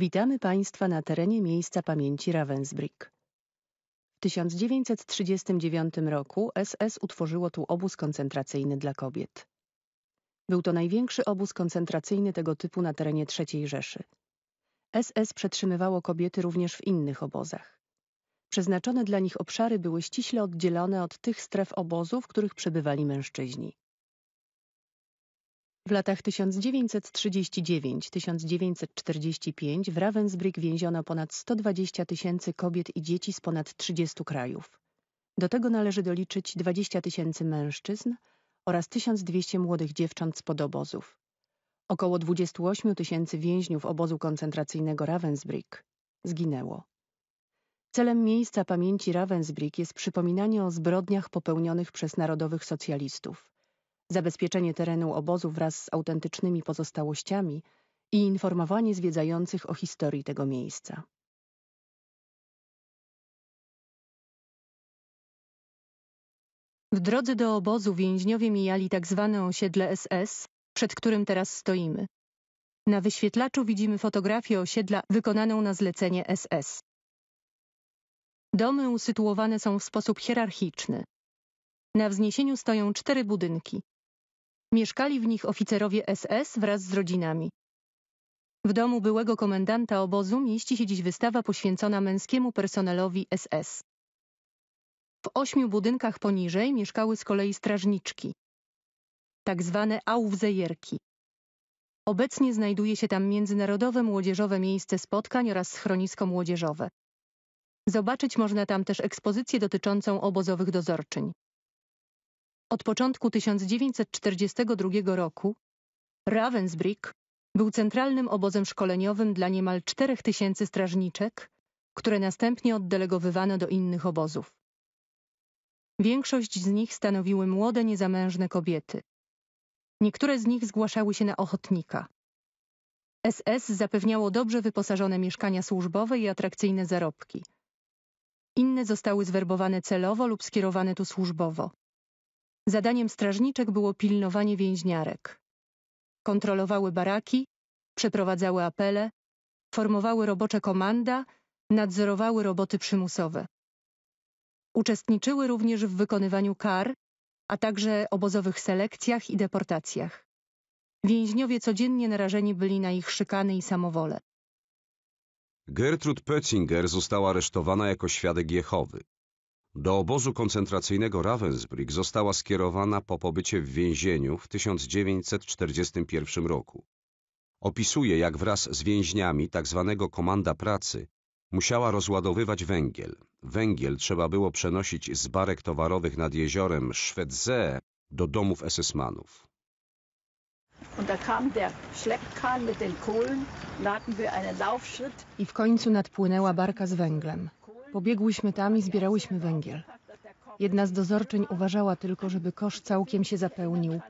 Witamy Państwa na terenie miejsca pamięci Ravensbrück. W 1939 roku SS utworzyło tu obóz koncentracyjny dla kobiet. Był to największy obóz koncentracyjny tego typu na terenie III Rzeszy. SS przetrzymywało kobiety również w innych obozach. Przeznaczone dla nich obszary były ściśle oddzielone od tych stref obozów, w których przebywali mężczyźni. W latach 1939-1945 w Ravensbrück więziono ponad 120 tysięcy kobiet i dzieci z ponad 30 krajów. Do tego należy doliczyć 20 tysięcy mężczyzn oraz 1200 młodych dziewcząt z podobozów. Około 28 tysięcy więźniów obozu koncentracyjnego Ravensbrück zginęło. Celem miejsca pamięci Ravensbrück jest przypominanie o zbrodniach popełnionych przez narodowych socjalistów – zabezpieczenie terenu obozu wraz z autentycznymi pozostałościami i informowanie zwiedzających o historii tego miejsca. W drodze do obozu więźniowie mijali tak zwane osiedle SS, przed którym teraz stoimy. Na wyświetlaczu widzimy fotografię osiedla wykonaną na zlecenie SS. Domy usytuowane są w sposób hierarchiczny. Na wzniesieniu stoją cztery budynki. Mieszkali w nich oficerowie SS wraz z rodzinami. W domu byłego komendanta obozu mieści się dziś wystawa poświęcona męskiemu personelowi SS. W ośmiu budynkach poniżej mieszkały z kolei strażniczki, tak zwane Aufsejerki. Obecnie znajduje się tam międzynarodowe młodzieżowe miejsce spotkań oraz schronisko młodzieżowe. Zobaczyć można tam też ekspozycję dotyczącą obozowych dozorczyń. Od początku 1942 roku Ravensbrück był centralnym obozem szkoleniowym dla niemal 4000 strażniczek, które następnie oddelegowywano do innych obozów. Większość z nich stanowiły młode, niezamężne kobiety. Niektóre z nich zgłaszały się na ochotnika. SS zapewniało dobrze wyposażone mieszkania służbowe i atrakcyjne zarobki. Inne zostały zwerbowane celowo lub skierowane tu służbowo. Zadaniem strażniczek było pilnowanie więźniarek. Kontrolowały baraki, przeprowadzały apele, formowały robocze komanda, nadzorowały roboty przymusowe. Uczestniczyły również w wykonywaniu kar, a także obozowych selekcjach i deportacjach. Więźniowie codziennie narażeni byli na ich szykany i samowolę. Gertrud Pötzinger została aresztowana jako świadek Jehowy. Do obozu koncentracyjnego Ravensbrück została skierowana po pobycie w więzieniu w 1941 roku. Opisuje, jak wraz z więźniami tzw. Tak komanda pracy musiała rozładowywać węgiel. Węgiel trzeba było przenosić z barek towarowych nad jeziorem Szwedze do domów SS-manów. I w końcu nadpłynęła barka z węglem. Pobiegłyśmy tam i zbierałyśmy węgiel. Jedna z dozorczeń uważała tylko, żeby kosz całkiem się zapełnił.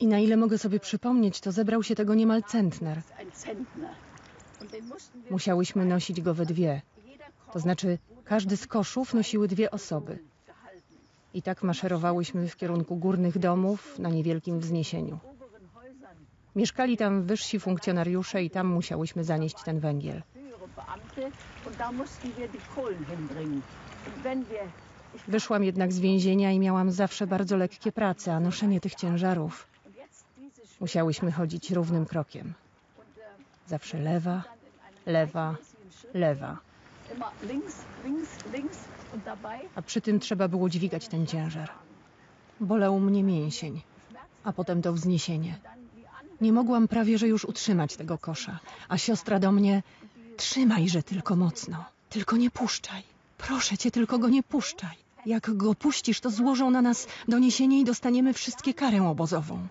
I na ile mogę sobie przypomnieć, to zebrał się tego niemal centner. Musiałyśmy nosić go we dwie. To znaczy, każdy z koszów nosiły dwie osoby. I tak maszerowałyśmy w kierunku górnych domów na niewielkim wzniesieniu. Mieszkali tam wyżsi funkcjonariusze i tam musiałyśmy zanieść ten węgiel. Beamte und da mussten wir die Kohlen hinbringen. Und wenn wir Wyszłam jednak z więzienia i miałam zawsze bardzo lekkie prace, a noszenie tych ciężarów. Musiałyśmy chodzić równym krokiem. Ähm, zawsze lewa, lewa, lewa. A przy tym trzeba było dźwigać ten ciężar. Bolał mnie mięsień, a potem to wzniesienie. Nie mogłam prawie, że już utrzymać tego kosza, a siostra do mnie Trzymajże tylko mocno. Tylko nie puszczaj. Proszę cię, tylko go nie puszczaj. Jak go puścisz, to złożą na nas doniesienie i dostaniemy wszystkie karę obozową.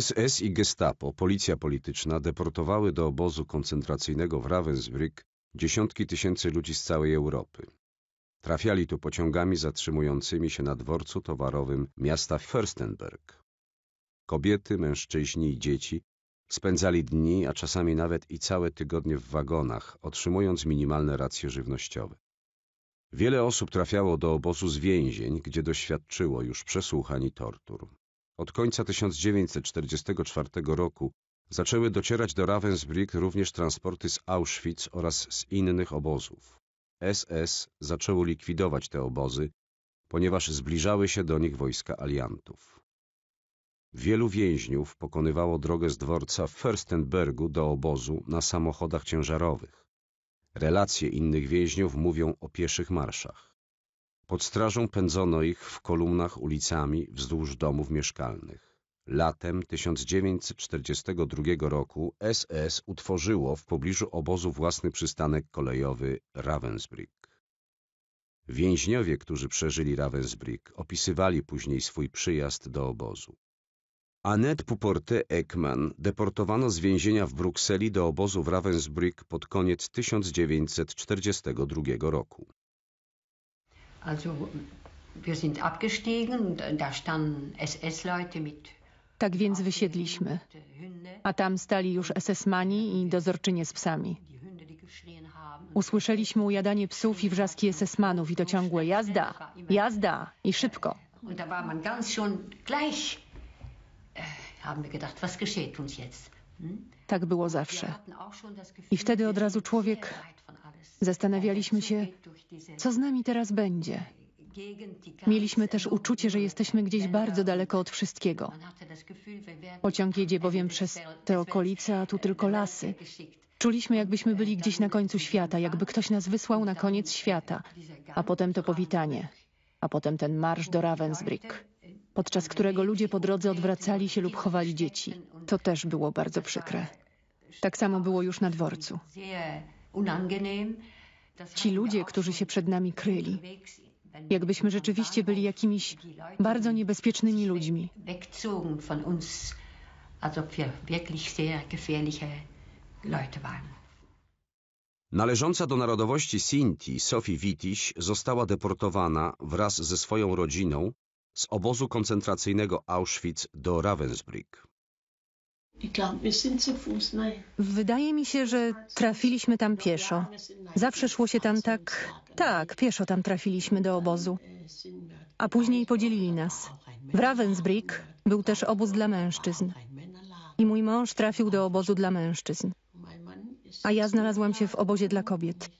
SS i Gestapo, policja polityczna, deportowały do obozu koncentracyjnego w Ravensbrück dziesiątki tysięcy ludzi z całej Europy. Trafiali tu pociągami zatrzymującymi się na dworcu towarowym miasta Fürstenberg. Kobiety, mężczyźni i dzieci spędzali dni, a czasami nawet i całe tygodnie w wagonach, otrzymując minimalne racje żywnościowe. Wiele osób trafiało do obozu z więzień, gdzie doświadczyło już przesłuchań i tortur. Od końca 1944 roku zaczęły docierać do Ravensbrück również transporty z Auschwitz oraz z innych obozów. SS zaczęło likwidować te obozy, ponieważ zbliżały się do nich wojska aliantów. Wielu więźniów pokonywało drogę z dworca w Fürstenbergu do obozu na samochodach ciężarowych. Relacje innych więźniów mówią o pieszych marszach. Pod strażą pędzono ich w kolumnach ulicami wzdłuż domów mieszkalnych. Latem 1942 roku SS utworzyło w pobliżu obozu własny przystanek kolejowy Ravensbrück. Więźniowie, którzy przeżyli Ravensbrück, opisywali później swój przyjazd do obozu. Annette Puporte Ekman deportowano z więzienia w Brukseli do obozu w Ravensbrück pod koniec 1942 roku. Also, wir sind abgestiegen, da standen SS-Leute mit tak więc wysiedliśmy. A tam stali już SS-mani i dozorczynie z psami. Usłyszeliśmy ujadanie psów i wrzaski SS-manów i to ciągłe jazda, jazda i szybko. Äh, hm? Tak było zawsze. I wtedy od razu człowiek zastanawialiśmy się, co z nami teraz będzie. Mieliśmy też uczucie, że jesteśmy gdzieś bardzo daleko od wszystkiego. Pociąg jedzie bowiem przez te okolice, a tu tylko lasy. Czuliśmy, jakbyśmy byli gdzieś na końcu świata, jakby ktoś nas wysłał na koniec świata, a potem to powitanie, a potem ten marsz do Ravensbrück, podczas którego ludzie po drodze odwracali się lub chowali dzieci. To też było bardzo przykre. Tak samo było już na dworcu. Ci ludzie, którzy się przed nami kryli, jakbyśmy rzeczywiście byli jakimiś bardzo niebezpiecznymi ludźmi. Należąca do narodowości Sinti Sophie Witiś została deportowana wraz ze swoją rodziną z obozu koncentracyjnego Auschwitz do Ravensbrück. No Wydaje mi się, że trafiliśmy tam pieszo. Zawsze szło się tam tak, tak, pieszo tam trafiliśmy do obozu. A później podzielili nas. W Ravensbrück był też obóz dla mężczyzn. I mój mąż trafił do obozu dla mężczyzn. A ja znalazłam się w obozie dla kobiet.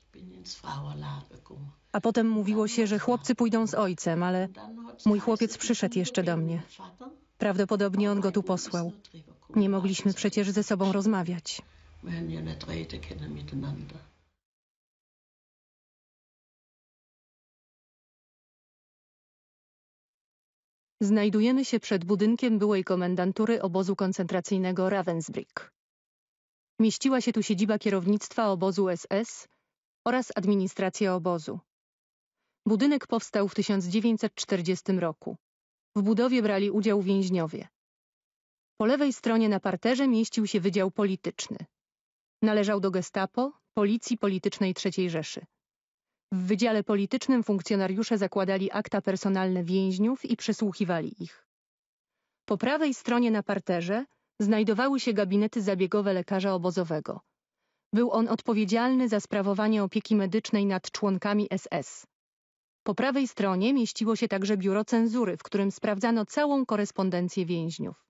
A potem mówiło się, że chłopcy pójdą z ojcem, ale mój chłopiec przyszedł jeszcze do mnie. Prawdopodobnie on go tu posłał. Nie mogliśmy przecież ze sobą rozmawiać. Znajdujemy się przed budynkiem byłej komendantury obozu koncentracyjnego Ravensbrück. Mieściła się tu siedziba kierownictwa obozu SS oraz administracja obozu. Budynek powstał w 1940 roku. W budowie brali udział więźniowie. Po lewej stronie na parterze mieścił się Wydział Polityczny. Należał do Gestapo, Policji Politycznej III Rzeszy. W Wydziale Politycznym funkcjonariusze zakładali akta personalne więźniów i przesłuchiwali ich. Po prawej stronie na parterze znajdowały się gabinety zabiegowe lekarza obozowego. Był on odpowiedzialny za sprawowanie opieki medycznej nad członkami SS. Po prawej stronie mieściło się także biuro cenzury, w którym sprawdzano całą korespondencję więźniów.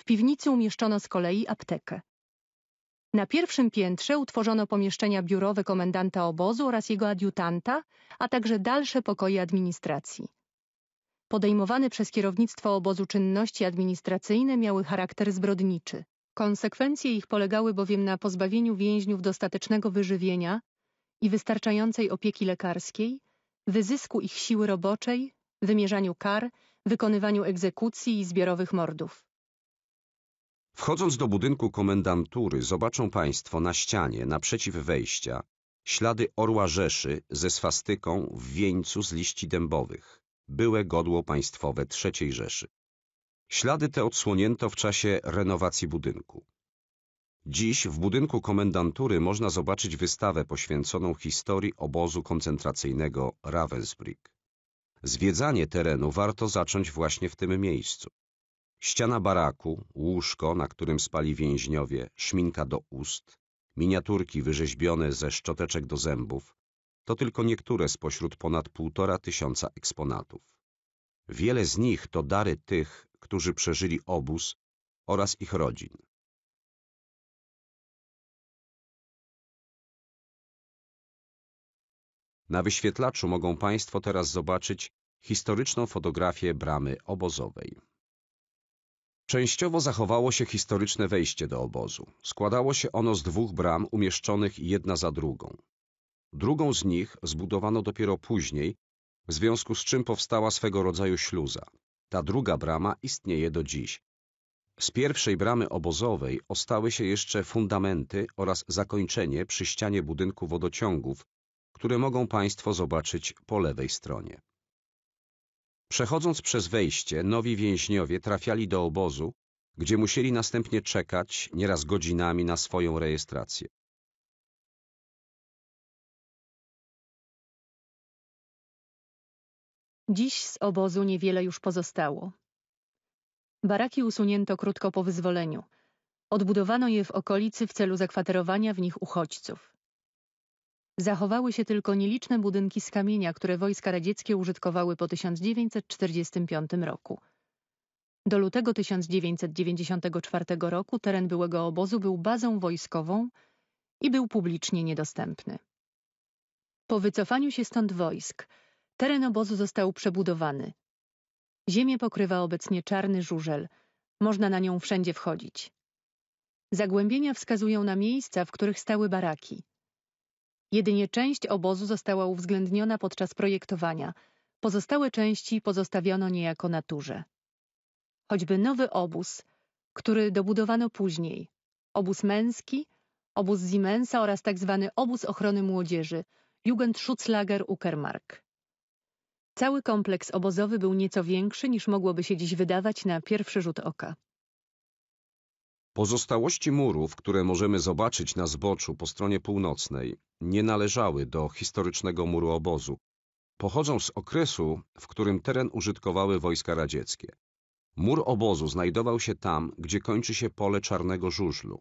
W piwnicy umieszczono z kolei aptekę. Na pierwszym piętrze utworzono pomieszczenia biurowe komendanta obozu oraz jego adiutanta, a także dalsze pokoje administracji. Podejmowane przez kierownictwo obozu czynności administracyjne miały charakter zbrodniczy. Konsekwencje ich polegały bowiem na pozbawieniu więźniów dostatecznego wyżywienia i wystarczającej opieki lekarskiej, wyzysku ich siły roboczej, wymierzaniu kar, wykonywaniu egzekucji i zbiorowych mordów. Wchodząc do budynku komendantury zobaczą Państwo na ścianie naprzeciw wejścia ślady orła Rzeszy ze swastyką w wieńcu z liści dębowych, byłe godło państwowe III Rzeszy. Ślady te odsłonięto w czasie renowacji budynku. Dziś w budynku komendantury można zobaczyć wystawę poświęconą historii obozu koncentracyjnego Ravensbrück. Zwiedzanie terenu warto zacząć właśnie w tym miejscu. Ściana baraku, łóżko, na którym spali więźniowie, szminka do ust, miniaturki wyrzeźbione ze szczoteczek do zębów, to tylko niektóre spośród ponad półtora tysiąca eksponatów. Wiele z nich to dary tych, którzy przeżyli obóz oraz ich rodzin. Na wyświetlaczu mogą Państwo teraz zobaczyć historyczną fotografię bramy obozowej. Częściowo zachowało się historyczne wejście do obozu. Składało się ono z dwóch bram umieszczonych jedna za drugą. Drugą z nich zbudowano dopiero później, w związku z czym powstała swego rodzaju śluza. Ta druga brama istnieje do dziś. Z pierwszej bramy obozowej ostały się jeszcze fundamenty oraz zakończenie przy ścianie budynku wodociągów, które mogą Państwo zobaczyć po lewej stronie. Przechodząc przez wejście, nowi więźniowie trafiali do obozu, gdzie musieli następnie czekać nieraz godzinami na swoją rejestrację. Dziś z obozu niewiele już pozostało. Baraki usunięto krótko po wyzwoleniu. Odbudowano je w okolicy w celu zakwaterowania w nich uchodźców. Zachowały się tylko nieliczne budynki z kamienia, które wojska radzieckie użytkowały po 1945 roku. Do lutego 1994 roku teren byłego obozu był bazą wojskową i był publicznie niedostępny. Po wycofaniu się stąd wojsk, teren obozu został przebudowany. Ziemię pokrywa obecnie czarny żużel, można na nią wszędzie wchodzić. Zagłębienia wskazują na miejsca, w których stały baraki – Jedynie część obozu została uwzględniona podczas projektowania, pozostałe części pozostawiono niejako naturze. Choćby nowy obóz, który dobudowano później, obóz męski, obóz Siemensa oraz tzw. Tak obóz ochrony młodzieży, Jugendschutzlager Uckermark. Cały kompleks obozowy był nieco większy niż mogłoby się dziś wydawać na pierwszy rzut oka. Pozostałości murów, które możemy zobaczyć na zboczu po stronie północnej, nie należały do historycznego muru obozu. Pochodzą z okresu, w którym teren użytkowały wojska radzieckie. Mur obozu znajdował się tam, gdzie kończy się pole czarnego żużlu.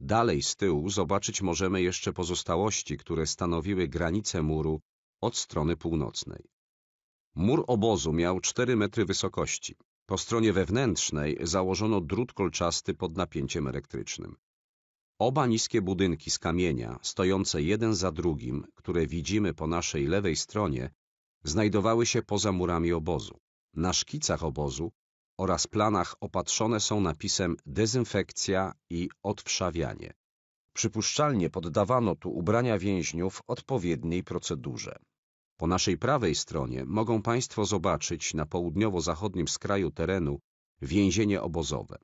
Dalej z tyłu zobaczyć możemy jeszcze pozostałości, które stanowiły granicę muru od strony północnej. Mur obozu miał 4 metry wysokości. Po stronie wewnętrznej założono drut kolczasty pod napięciem elektrycznym. Oba niskie budynki z kamienia, stojące jeden za drugim, które widzimy po naszej lewej stronie, znajdowały się poza murami obozu. Na szkicach obozu oraz planach opatrzone są napisem dezynfekcja i odwszawianie. Przypuszczalnie poddawano tu ubrania więźniów odpowiedniej procedurze. Po naszej prawej stronie mogą Państwo zobaczyć na południowo-zachodnim skraju terenu więzienie obozowe.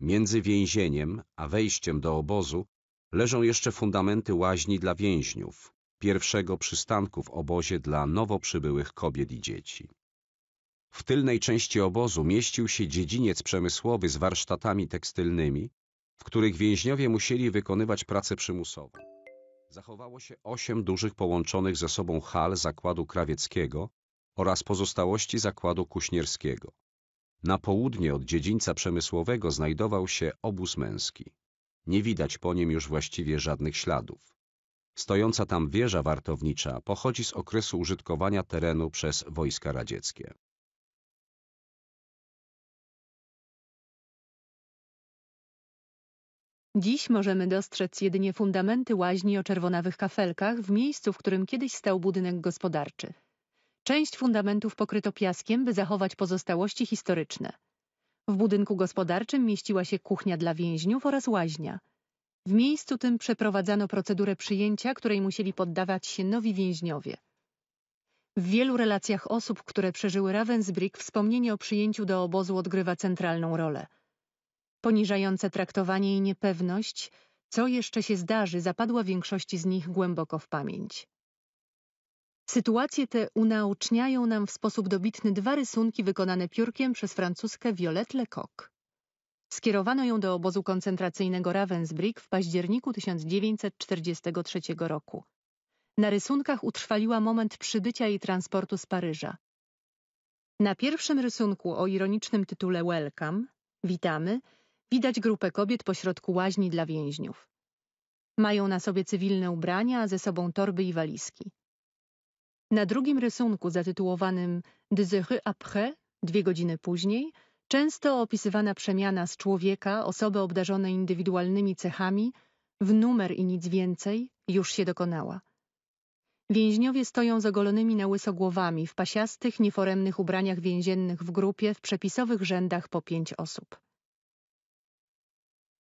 Między więzieniem a wejściem do obozu leżą jeszcze fundamenty łaźni dla więźniów, pierwszego przystanku w obozie dla nowo przybyłych kobiet i dzieci. W tylnej części obozu mieścił się dziedziniec przemysłowy z warsztatami tekstylnymi, w których więźniowie musieli wykonywać pracę przymusową. Zachowało się osiem dużych połączonych ze sobą hal zakładu krawieckiego oraz pozostałości zakładu kuśnierskiego. Na południe od dziedzińca przemysłowego znajdował się obóz męski. Nie widać po nim już właściwie żadnych śladów. Stojąca tam wieża wartownicza pochodzi z okresu użytkowania terenu przez wojska radzieckie. Dziś możemy dostrzec jedynie fundamenty łaźni o czerwonawych kafelkach w miejscu, w którym kiedyś stał budynek gospodarczy. Część fundamentów pokryto piaskiem, by zachować pozostałości historyczne. W budynku gospodarczym mieściła się kuchnia dla więźniów oraz łaźnia. W miejscu tym przeprowadzano procedurę przyjęcia, której musieli poddawać się nowi więźniowie. W wielu relacjach osób, które przeżyły Ravensbrück, wspomnienie o przyjęciu do obozu odgrywa centralną rolę – Poniżające traktowanie i niepewność, co jeszcze się zdarzy, zapadła większości z nich głęboko w pamięć. Sytuacje te unaoczniają nam w sposób dobitny dwa rysunki wykonane piórkiem przez francuskę Violette Lecoq. Skierowano ją do obozu koncentracyjnego Ravensbrück w październiku 1943 roku. Na rysunkach utrwaliła moment przybycia jej transportu z Paryża. Na pierwszym rysunku o ironicznym tytule Welcome, witamy, Widać grupę kobiet pośrodku łaźni dla więźniów. Mają na sobie cywilne ubrania, a ze sobą torby i walizki. Na drugim rysunku zatytułowanym Deux heures après, dwie godziny później, często opisywana przemiana z człowieka, osoby obdarzonej indywidualnymi cechami, w numer i nic więcej, już się dokonała. Więźniowie stoją z ogolonymi na łyso głowami w pasiastych, nieforemnych ubraniach więziennych w grupie w przepisowych rzędach po pięć osób.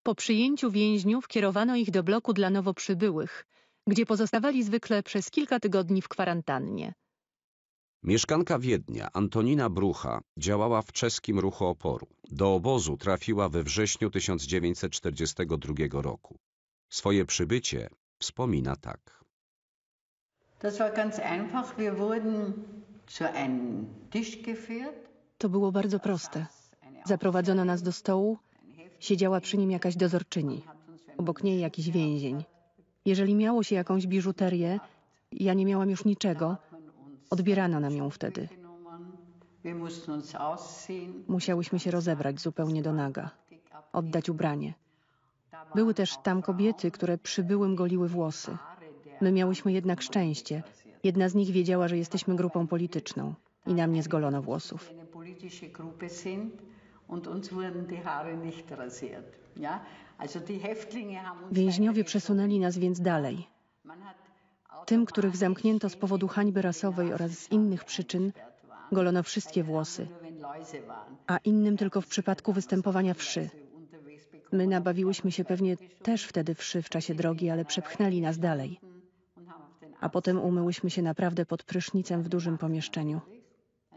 Po przyjęciu więźniów kierowano ich do bloku dla nowo przybyłych, gdzie pozostawali zwykle przez kilka tygodni w kwarantannie. Mieszkanka Wiednia, Antonina Brucha, działała w czeskim ruchu oporu. Do obozu trafiła we wrześniu 1942 roku. Swoje przybycie wspomina tak. To było bardzo proste. Zaprowadzono nas do stołu, Siedziała przy nim jakaś dozorczyni. Obok niej jakiś więzień. Jeżeli miało się jakąś biżuterię, ja nie miałam już niczego, odbierano nam ją wtedy. Musiałyśmy się rozebrać zupełnie do naga, oddać ubranie. Były też tam kobiety, które przybyłym goliły włosy. My miałyśmy jednak szczęście. Jedna z nich wiedziała, że jesteśmy grupą polityczną i nam nie zgolono włosów und uns wurden die Haare nicht rasiert. Ja? Also die Häftlinge haben uns Więźniowie przesunęli nas więc dalej. Tym, których zamknięto z powodu hańby rasowej oraz z innych przyczyn, golono wszystkie włosy, a innym tylko w przypadku występowania wszy. My nabawiłyśmy się pewnie też wtedy wszy w czasie drogi, ale przepchnęli nas dalej. A potem umyłyśmy się naprawdę pod prysznicem w dużym pomieszczeniu.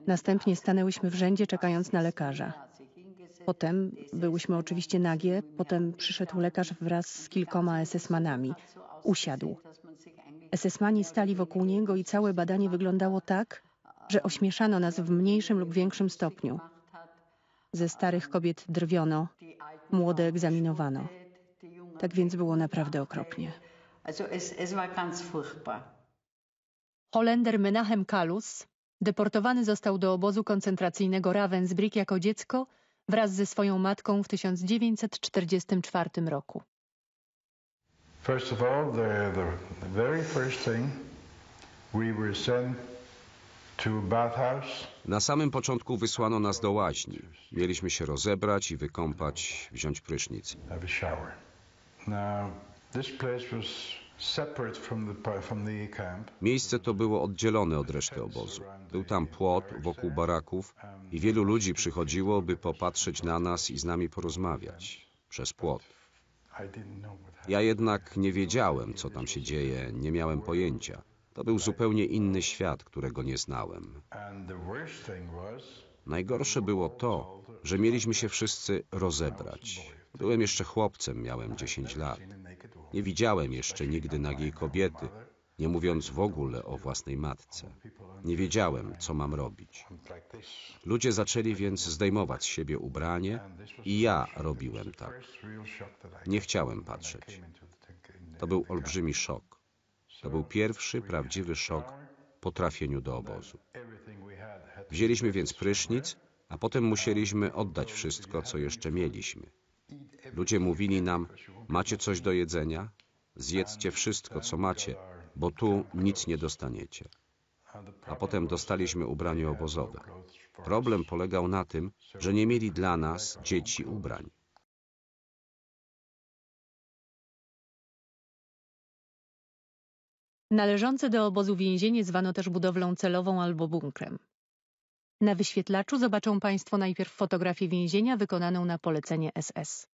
Następnie stanęłyśmy w rzędzie, czekając na lekarza. Potem byłyśmy oczywiście nagie, potem przyszedł lekarz wraz z kilkoma SS-manami. Usiadł. SS-mani stali wokół niego i całe badanie wyglądało tak, że ośmieszano nas w mniejszym lub większym stopniu. Ze starych kobiet drwiono, młode egzaminowano. Tak więc było naprawdę okropnie. Holender Menachem Kalus deportowany został do obozu koncentracyjnego Ravensbrück jako dziecko wraz ze swoją matką w 1944 roku. First of all, the, the very first thing we were sent na samym początku wysłano nas do łaźni. Mieliśmy się rozebrać i wykąpać, wziąć prysznic. Miejsce to było oddzielone od reszty obozu. Był tam płot wokół baraków i wielu ludzi przychodziło, by popatrzeć na nas i z nami porozmawiać przez płot. Ja jednak nie wiedziałem, co tam się dzieje, nie miałem pojęcia. To był zupełnie inny świat, którego nie znałem. Najgorsze było to, że mieliśmy się wszyscy rozebrać. Byłem jeszcze chłopcem, miałem 10 lat. Nie widziałem jeszcze nigdy nagiej kobiety, nie mówiąc w ogóle o własnej matce. Nie wiedziałem, co mam robić. Ludzie zaczęli więc zdejmować z siebie ubranie i ja robiłem tak. Nie chciałem patrzeć. To był olbrzymi szok. To był pierwszy prawdziwy szok po trafieniu do obozu. Wzięliśmy więc prysznic, a potem musieliśmy oddać wszystko, co jeszcze mieliśmy. Ludzie mówili nam, macie coś do jedzenia? Zjedzcie wszystko, co macie, bo tu nic nie dostaniecie. A potem dostaliśmy ubranie obozowe. Problem polegał na tym, że nie mieli dla nas, dzieci, ubrań. Należące do obozu więzienie zwano też budowlą celową albo bunkrem. Na wyświetlaczu zobaczą Państwo najpierw fotografię więzienia wykonaną na polecenie SS.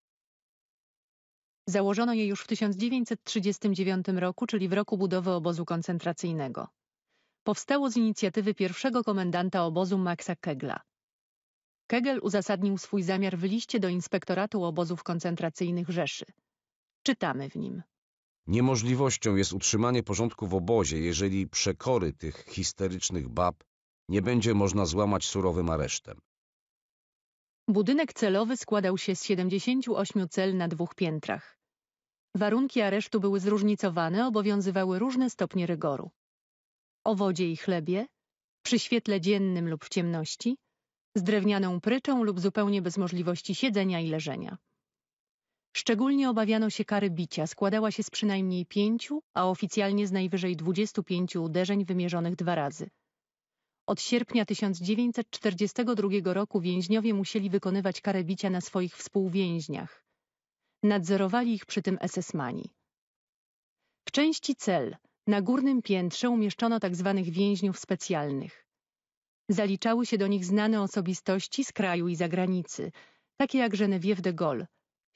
Założono je już w 1939 roku, czyli w roku budowy obozu koncentracyjnego. Powstało z inicjatywy pierwszego komendanta obozu Maxa Kegla. Kegel uzasadnił swój zamiar w liście do Inspektoratu Obozów Koncentracyjnych Rzeszy. Czytamy w nim. Niemożliwością jest utrzymanie porządku w obozie, jeżeli przekory tych histerycznych bab nie będzie można złamać surowym aresztem. Budynek celowy składał się z 78 cel na dwóch piętrach. Warunki aresztu były zróżnicowane, obowiązywały różne stopnie rygoru. O wodzie i chlebie, przy świetle dziennym lub w ciemności, z drewnianą pryczą lub zupełnie bez możliwości siedzenia i leżenia. Szczególnie obawiano się kary bicia, składała się z przynajmniej pięciu, a oficjalnie z najwyżej pięciu uderzeń wymierzonych dwa razy. Od sierpnia 1942 roku więźniowie musieli wykonywać karę bicia na swoich współwięźniach. Nadzorowali ich przy tym esesmani. W części cel na górnym piętrze umieszczono tzw. Tak więźniów specjalnych. Zaliczały się do nich znane osobistości z kraju i zagranicy, takie jak Genevieve de Gaulle,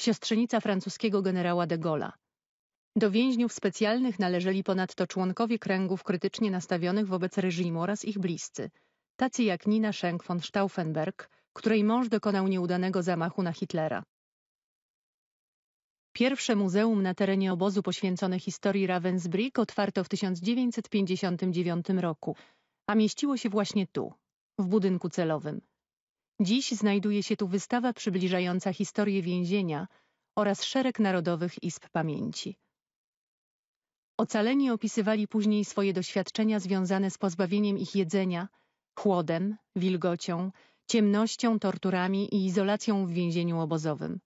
siostrzenica francuskiego generała de Gaulle'a. Do więźniów specjalnych należeli ponadto członkowie kręgów krytycznie nastawionych wobec reżimu oraz ich bliscy, tacy jak Nina Schenk von Stauffenberg, której mąż dokonał nieudanego zamachu na Hitlera. Pierwsze muzeum na terenie obozu poświęcone historii Ravensbrück otwarto w 1959 roku, a mieściło się właśnie tu, w budynku celowym. Dziś znajduje się tu wystawa przybliżająca historię więzienia oraz szereg narodowych izb pamięci. Ocaleni opisywali później swoje doświadczenia związane z pozbawieniem ich jedzenia, chłodem, wilgocią, ciemnością, torturami i izolacją w więzieniu obozowym.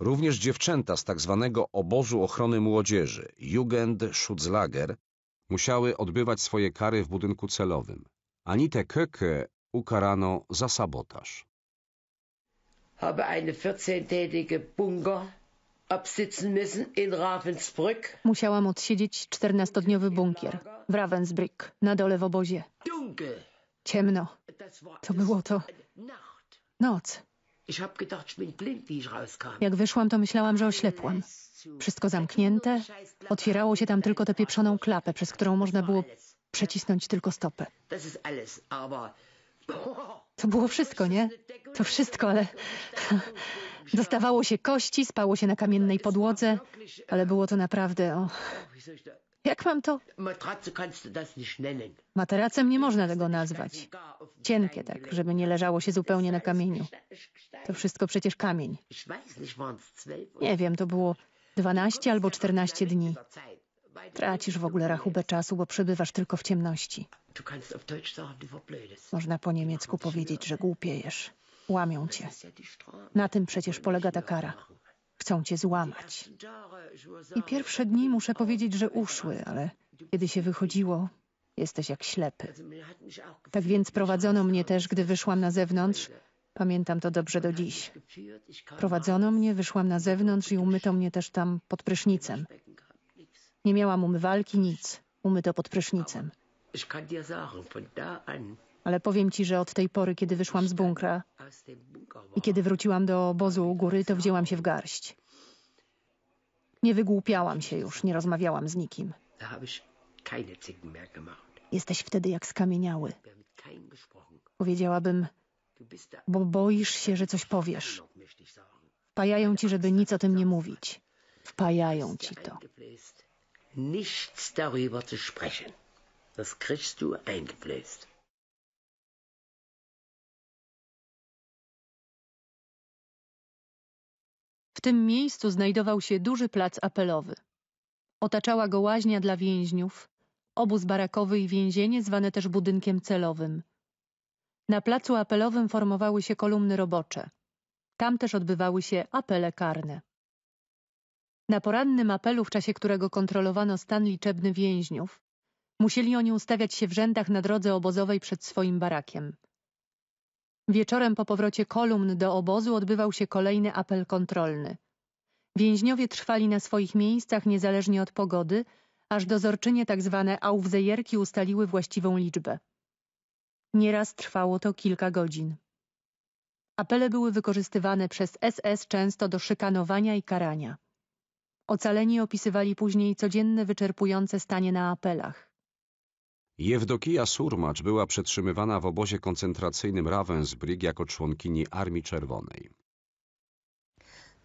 Również dziewczęta z tzw. Tak obozu ochrony młodzieży, Jugendschutzlager, musiały odbywać swoje kary w budynku celowym. Anitę Köke ukarano za sabotaż. Habe eine 14 Musiałam odsiedzieć czternastodniowy bunkier w Ravensbrück, na dole w obozie. Ciemno. To było to. Noc. Jak wyszłam, to myślałam, że oślepłam. Wszystko zamknięte, otwierało się tam tylko tę pieprzoną klapę, przez którą można było przecisnąć tylko stopę. To było wszystko, nie? To wszystko, ale dostawało się kości, spało się na kamiennej podłodze, ale było to naprawdę... Jak mam to? Materacem nie można tego nazwać. Cienkie tak, żeby nie leżało się zupełnie na kamieniu. To wszystko przecież kamień. Nie wiem, to było 12 albo 14 dni. Tracisz w ogóle rachubę czasu, bo przebywasz tylko w ciemności. Można po niemiecku powiedzieć, że głupiejesz. Łamią cię. Na tym przecież polega ta kara. Chcą cię złamać. I pierwsze dni muszę powiedzieć, że uszły, ale kiedy się wychodziło, jesteś jak ślepy. Tak więc prowadzono mnie też, gdy wyszłam na zewnątrz. Pamiętam to dobrze do dziś. Prowadzono mnie, wyszłam na zewnątrz i umyto mnie też tam pod prysznicem. Nie miałam umywalki, nic. Umyto pod prysznicem ale powiem ci, że od tej pory, kiedy wyszłam z bunkra i kiedy wróciłam do obozu u góry, to wzięłam się w garść. Nie wygłupiałam się już, nie rozmawiałam z nikim. Jesteś wtedy jak skamieniały. Powiedziałabym, bo boisz się, że coś powiesz. Wpajają ci, żeby nic o tym nie mówić. Wpajają ci to. Nichts darüber zu sprechen. Das kriegst du eingefläst. tym miejscu znajdował się duży plac apelowy. Otaczała go łaźnia dla więźniów, obóz barakowy i więzienie zwane też budynkiem celowym. Na placu apelowym formowały się kolumny robocze. Tam też odbywały się apele karne. Na porannym apelu, w czasie którego kontrolowano stan liczebny więźniów, musieli oni ustawiać się w rzędach na drodze obozowej przed swoim barakiem. Wieczorem po powrocie kolumn do obozu odbywał się kolejny apel kontrolny. Więźniowie trwali na swoich miejscach niezależnie od pogody, aż dozorczynie tzw. Tak aufzejerki ustaliły właściwą liczbę. Nieraz trwało to kilka godzin. Apele były wykorzystywane przez SS często do szykanowania i karania. Ocaleni opisywali później codzienne wyczerpujące stanie na apelach. Jewdokija Surmacz była przetrzymywana w obozie koncentracyjnym Ravensbrück jako członkini Armii Czerwonej.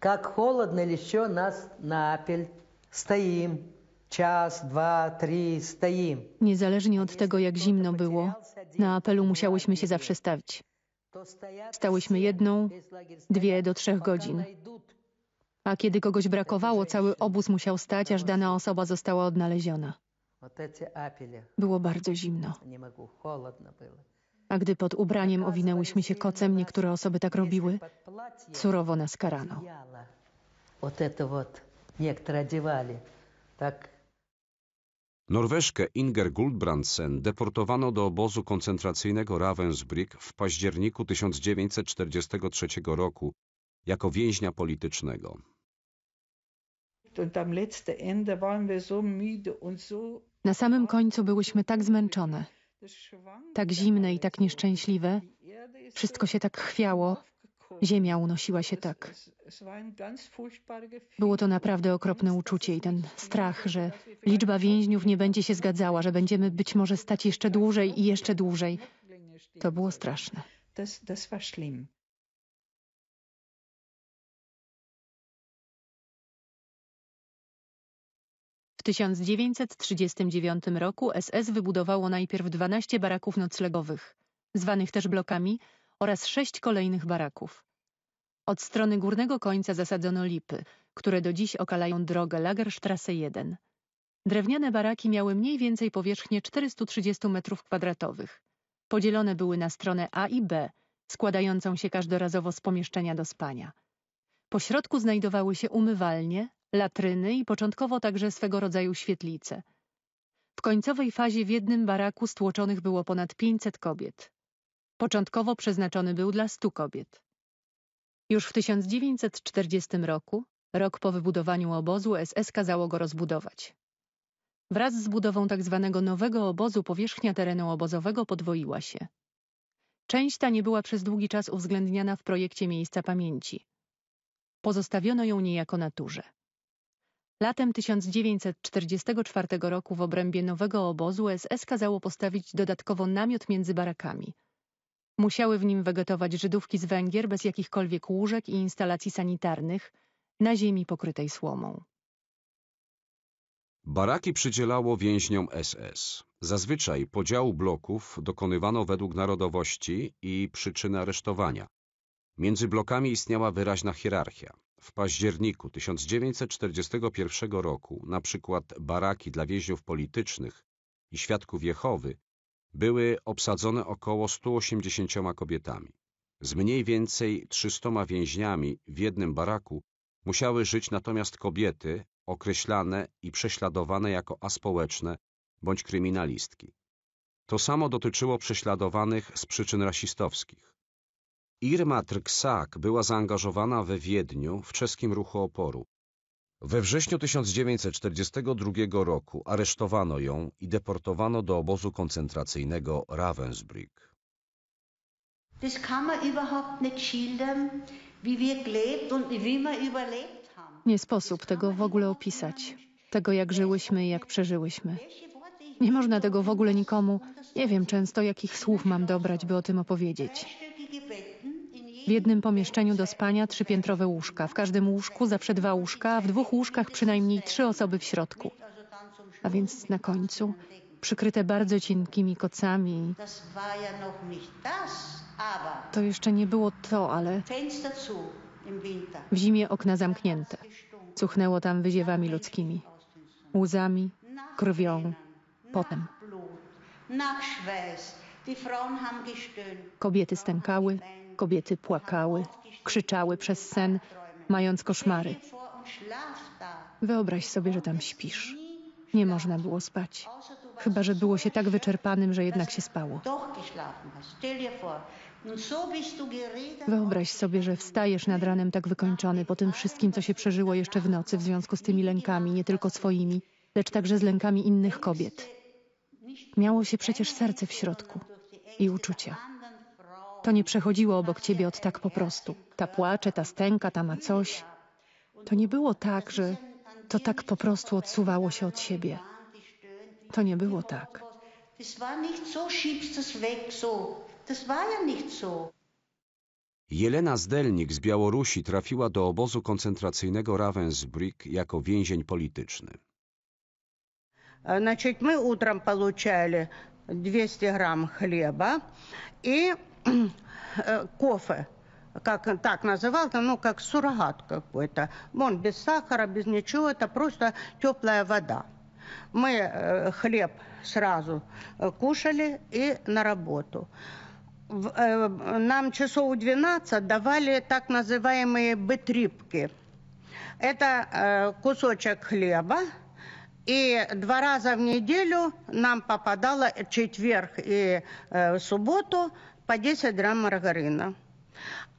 Jak холодно еще nas napil, stoim. Czas, dwa, trzy, stoim. Niezależnie od tego, jak zimno było, na apelu musiałyśmy się zawsze stawić. Stałyśmy jedną, dwie do trzech godzin. A kiedy kogoś brakowało, cały obóz musiał stać, aż dana osoba została odnaleziona. Było bardzo zimno. A gdy pod ubraniem owinęłyśmy się kocem, niektóre osoby tak robiły, surowo nas karano. Norweszkę Inger Guldbrandsen deportowano do obozu koncentracyjnego Ravensbrück w październiku 1943 roku jako więźnia politycznego. Na samym końcu byłyśmy tak zmęczone, tak zimne i tak nieszczęśliwe. Wszystko się tak chwiało. Ziemia unosiła się tak. Było to naprawdę okropne uczucie i ten strach, że liczba więźniów nie będzie się zgadzała, że będziemy być może stać jeszcze dłużej i jeszcze dłużej. To było straszne. Das, das war schlimm. W 1939 roku SS wybudowało najpierw 12 baraków noclegowych, zwanych też blokami, oraz sześć kolejnych baraków. Od strony górnego końca zasadzono lipy, które do dziś okalają drogę Lagerstrasse 1. Drewniane baraki miały mniej więcej powierzchnię 430 m2. Podzielone były na stronę A i B, składającą się każdorazowo z pomieszczenia do spania. Po środku znajdowały się umywalnie, latryny i początkowo także swego rodzaju świetlice. W końcowej fazie w jednym baraku stłoczonych było ponad 500 kobiet. Początkowo przeznaczony był dla 100 kobiet. Już w 1940 roku, rok po wybudowaniu obozu, SS kazało go rozbudować. Wraz z budową tzw. Tak nowego obozu powierzchnia terenu obozowego podwoiła się. Część ta nie była przez długi czas uwzględniana w projekcie miejsca pamięci. Pozostawiono ją niejako naturze. Latem 1944 roku w obrębie nowego obozu SS kazało postawić dodatkowo namiot między barakami. Musiały w nim wegetować Żydówki z Węgier bez jakichkolwiek łóżek i instalacji sanitarnych, na ziemi pokrytej słomą. Baraki przydzielało więźniom SS. Zazwyczaj podziału bloków dokonywano według narodowości i przyczyny aresztowania. Między blokami istniała wyraźna hierarchia. W październiku 1941 roku na przykład baraki dla więźniów politycznych i świadków Jehowy były obsadzone około 180 kobietami. Z mniej więcej 300 więźniami w jednym baraku musiały żyć natomiast kobiety określane i prześladowane jako aspołeczne bądź kryminalistki. To samo dotyczyło prześladowanych z przyczyn rasistowskich. Irma Trksak była zaangażowana we Wiedniu w czeskim ruchu oporu. We wrześniu 1942 roku aresztowano ją i deportowano do obozu koncentracyjnego Ravensbrück. Nie sposób tego w ogóle opisać, tego jak żyłyśmy i jak przeżyłyśmy. Nie można tego w ogóle nikomu, nie wiem często jakich słów mam dobrać, by o tym opowiedzieć. W jednym pomieszczeniu do spania trzypiętrowe łóżka. W każdym łóżku zawsze dwa łóżka, a w dwóch łóżkach przynajmniej trzy osoby w środku. A więc na końcu przykryte bardzo cienkimi kocami. To jeszcze nie było to, ale w zimie okna zamknięte. Cuchnęło tam wyziewami ludzkimi, łzami, krwią, potem. Kobiety stękały, Kobiety płakały, krzyczały przez sen, mając koszmary. Wyobraź sobie, że tam śpisz. Nie można było spać. Chyba, że było się tak wyczerpanym, że jednak się spało. Wyobraź sobie, że wstajesz nad ranem tak wykończony po tym wszystkim, co się przeżyło jeszcze w nocy w związku z tymi lękami, nie tylko swoimi, lecz także z lękami innych kobiet. Miało się przecież serce w środku i uczucia. To nie przechodziło obok ciebie od tak po prostu. Ta płacze, ta stęka, ta ma coś. To nie było tak, że to tak po prostu odsuwało się od siebie. To nie było tak. Jelena Zdelnik z Białorusi trafiła do obozu koncentracyjnego Ravensbrück jako więzień polityczny. Значит, e, znaczy, my утром получали 200 gram chleba i Э, кофе, как так назывался, ну, как суррогат какой-то. Он без сахара, без ничего, это просто теплая вода. Мы э, хлеб сразу э, кушали и на работу. Нам часов 12 давали так называемые бытрипки. Это кусочек хлеба, и два раза в неделю нам попадало четверг и э, субботу – по 10 грамм маргарина.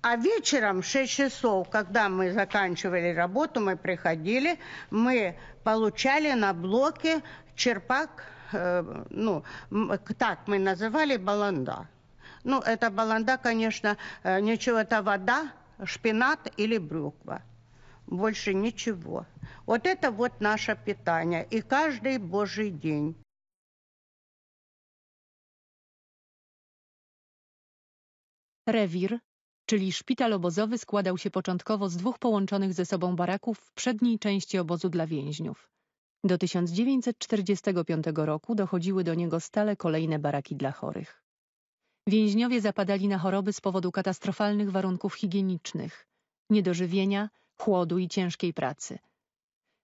А вечером в 6 часов, когда мы заканчивали работу, мы приходили, мы получали на блоке черпак, э, ну, так мы называли баланда. Ну, это баланда, конечно, э, ничего, это вода, шпинат или брюква. Больше ничего. Вот это вот наше питание. И каждый божий день. Rewir, czyli szpital obozowy składał się początkowo z dwóch połączonych ze sobą baraków w przedniej części obozu dla więźniów. Do 1945 roku dochodziły do niego stale kolejne baraki dla chorych. Więźniowie zapadali na choroby z powodu katastrofalnych warunków higienicznych, niedożywienia, chłodu i ciężkiej pracy.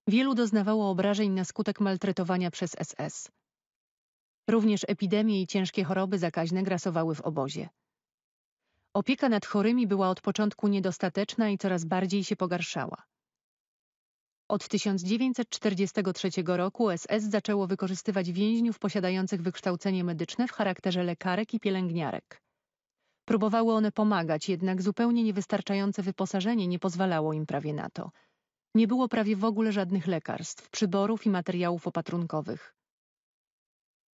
Wielu doznawało obrażeń na skutek maltretowania przez SS. Również epidemie i ciężkie choroby zakaźne grasowały w obozie. Opieka nad chorymi była od początku niedostateczna i coraz bardziej się pogarszała. Od 1943 roku SS zaczęło wykorzystywać więźniów posiadających wykształcenie medyczne w charakterze lekarek i pielęgniarek. Próbowały one pomagać, jednak zupełnie niewystarczające wyposażenie nie pozwalało im prawie na to. Nie było prawie w ogóle żadnych lekarstw, przyborów i materiałów opatrunkowych.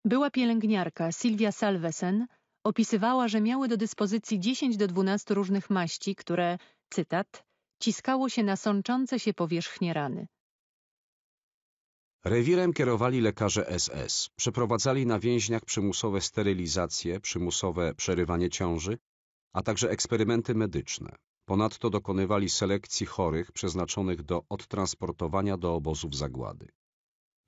Była pielęgniarka Sylwia Salvesen, Opisywała, że miały do dyspozycji 10 do 12 różnych maści, które, cytat, ciskało się na sączące się powierzchnie rany. Rewirem kierowali lekarze SS, przeprowadzali na więźniach przymusowe sterylizacje, przymusowe przerywanie ciąży, a także eksperymenty medyczne. Ponadto dokonywali selekcji chorych przeznaczonych do odtransportowania do obozów zagłady.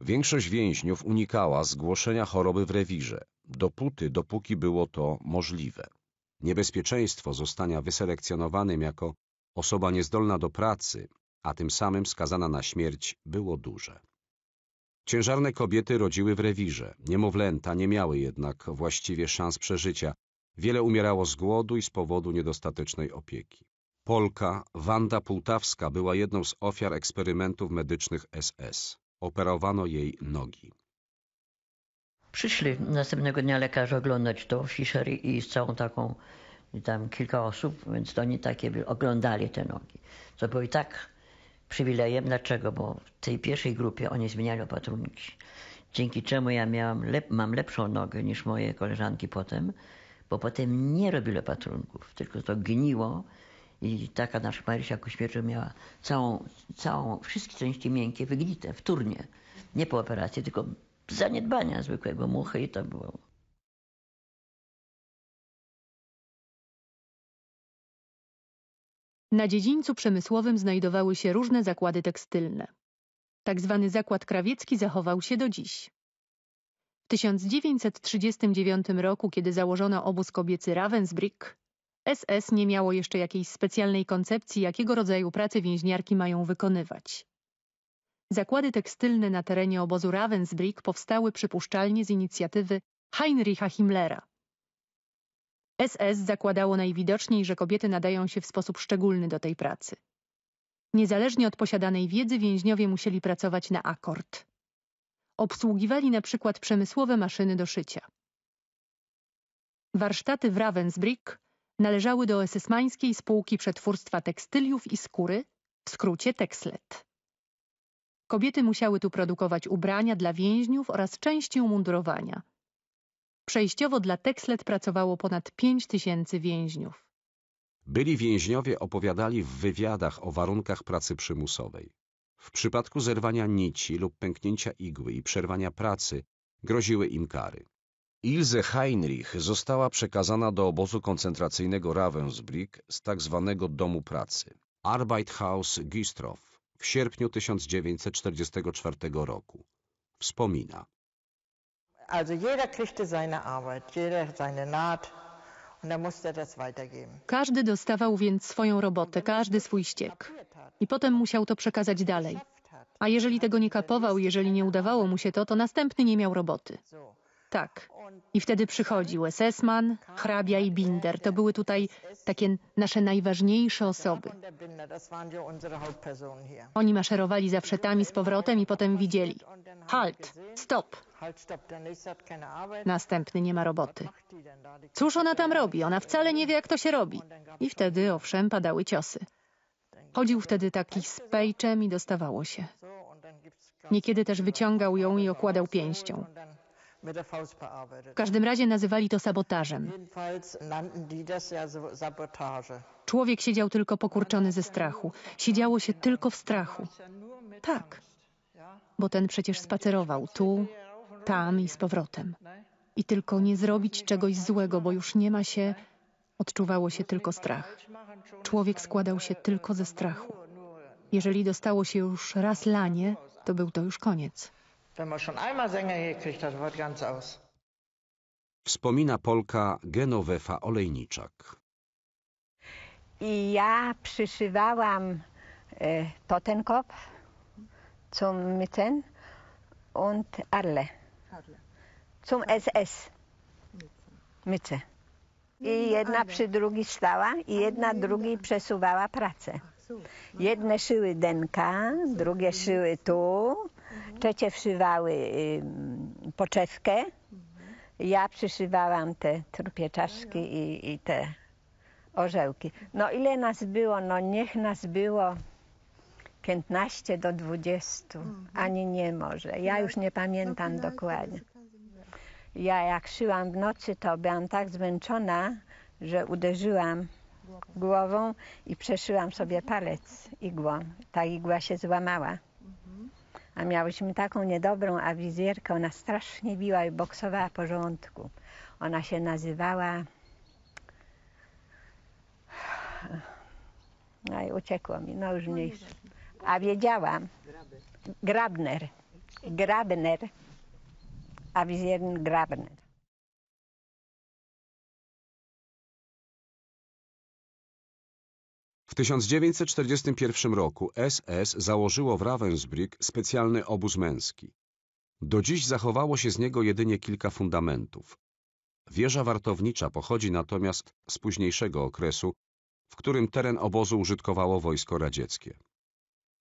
Większość więźniów unikała zgłoszenia choroby w rewirze dopóty, dopóki było to możliwe. Niebezpieczeństwo zostania wyselekcjonowanym jako osoba niezdolna do pracy, a tym samym skazana na śmierć, było duże. Ciężarne kobiety rodziły w rewirze. Niemowlęta nie miały jednak właściwie szans przeżycia. Wiele umierało z głodu i z powodu niedostatecznej opieki. Polka Wanda Pułtawska była jedną z ofiar eksperymentów medycznych SS. Operowano jej nogi. Przyszli następnego dnia lekarze oglądać to, Fischer i z całą taką, tam kilka osób, więc to oni takie oglądali te nogi. Co było i tak przywilejem. Dlaczego? Bo w tej pierwszej grupie oni zmieniali opatrunki. Dzięki czemu ja miałam lep mam lepszą nogę niż moje koleżanki potem, bo potem nie robili opatrunków, tylko to gniło i taka nasza Marysia Kuśmiercza miała całą, całą, wszystkie części miękkie wygnite w turnie. Nie po operacji, tylko zaniedbania zwykłego muchy i to było. Na dziedzińcu przemysłowym znajdowały się różne zakłady tekstylne. Tak zwany zakład krawiecki zachował się do dziś. W 1939 roku, kiedy założono obóz kobiecy Ravensbrück, SS nie miało jeszcze jakiejś specjalnej koncepcji, jakiego rodzaju pracy więźniarki mają wykonywać. Zakłady tekstylne na terenie obozu Ravensbrück powstały przypuszczalnie z inicjatywy Heinricha Himmlera. SS zakładało najwidoczniej, że kobiety nadają się w sposób szczególny do tej pracy. Niezależnie od posiadanej wiedzy więźniowie musieli pracować na akord. Obsługiwali na przykład przemysłowe maszyny do szycia. Warsztaty w Ravensbrück należały do esesmańskiej spółki przetwórstwa tekstyliów i skóry, w skrócie Texlet. Kobiety musiały tu produkować ubrania dla więźniów oraz części umundurowania. Przejściowo dla Texlet pracowało ponad 5 tysięcy więźniów. Byli więźniowie opowiadali w wywiadach o warunkach pracy przymusowej. W przypadku zerwania nici lub pęknięcia igły i przerwania pracy groziły im kary. Ilse Heinrich została przekazana do obozu koncentracyjnego Ravensbrück z tzw. Tak domu pracy Arbeithaus Gistrow, w sierpniu 1944 roku. Wspomina. Każdy dostawał więc swoją robotę, każdy swój ściek. I potem musiał to przekazać dalej. A jeżeli tego nie kapował, jeżeli nie udawało mu się to, to następny nie miał roboty. Tak. I wtedy przychodził Esesman, hrabia i Binder. To były tutaj takie nasze najważniejsze osoby. Oni maszerowali tam i z powrotem i potem widzieli. Halt, stop. Następny nie ma roboty. Cóż ona tam robi? Ona wcale nie wie, jak to się robi. I wtedy, owszem, padały ciosy. Chodził wtedy taki z pejczem i dostawało się. Niekiedy też wyciągał ją i okładał pięścią. W każdym razie nazywali to sabotażem. Człowiek siedział tylko pokurczony ze strachu. Siedziało się tylko w strachu. Tak, bo ten przecież spacerował tu, tam i z powrotem. I tylko nie zrobić czegoś złego, bo już nie ma się, odczuwało się tylko strach. Człowiek składał się tylko ze strachu. Jeżeli dostało się już raz lanie, to był to już koniec. Wenn man schon einmal Sänger gekriegt hat, war ganz aus. Wspomina Polka Genovefa Olejniczak. I ja przyszywałam e, Totenkopf zum Mitten und Arle. Zum SS. Tak. Myce. I no jedna przy drugiej stała i jedna drugiej przesuwała pracę. Jedne szyły denka, drugie szyły tu, Mhm. Czecie wszywały poczeskę. Mhm. Ja przyszywałam te trupie czaszki i, i te orzełki. No ile nas było? No niech nas było 15 do 20, mhm. ani nie może. Ja no już nie pamiętam no dokładnie. Ja jak szyłam w nocy, to byłam tak zmęczona, że uderzyłam głową i przeszyłam sobie palec igłą. Ta igła się złamała. A miałyśmy taką niedobrą awizjerkę, ona strasznie biła i boksowała po Ona się nazywała... No i uciekło mi, no już mniej. A wiedziałam. Grabner. Grabner. Awizjerin Grabner. W 1941 roku SS założyło w Ravensbrück specjalny obóz męski. Do dziś zachowało się z niego jedynie kilka fundamentów. Wieża wartownicza pochodzi natomiast z późniejszego okresu, w którym teren obozu użytkowało wojsko radzieckie.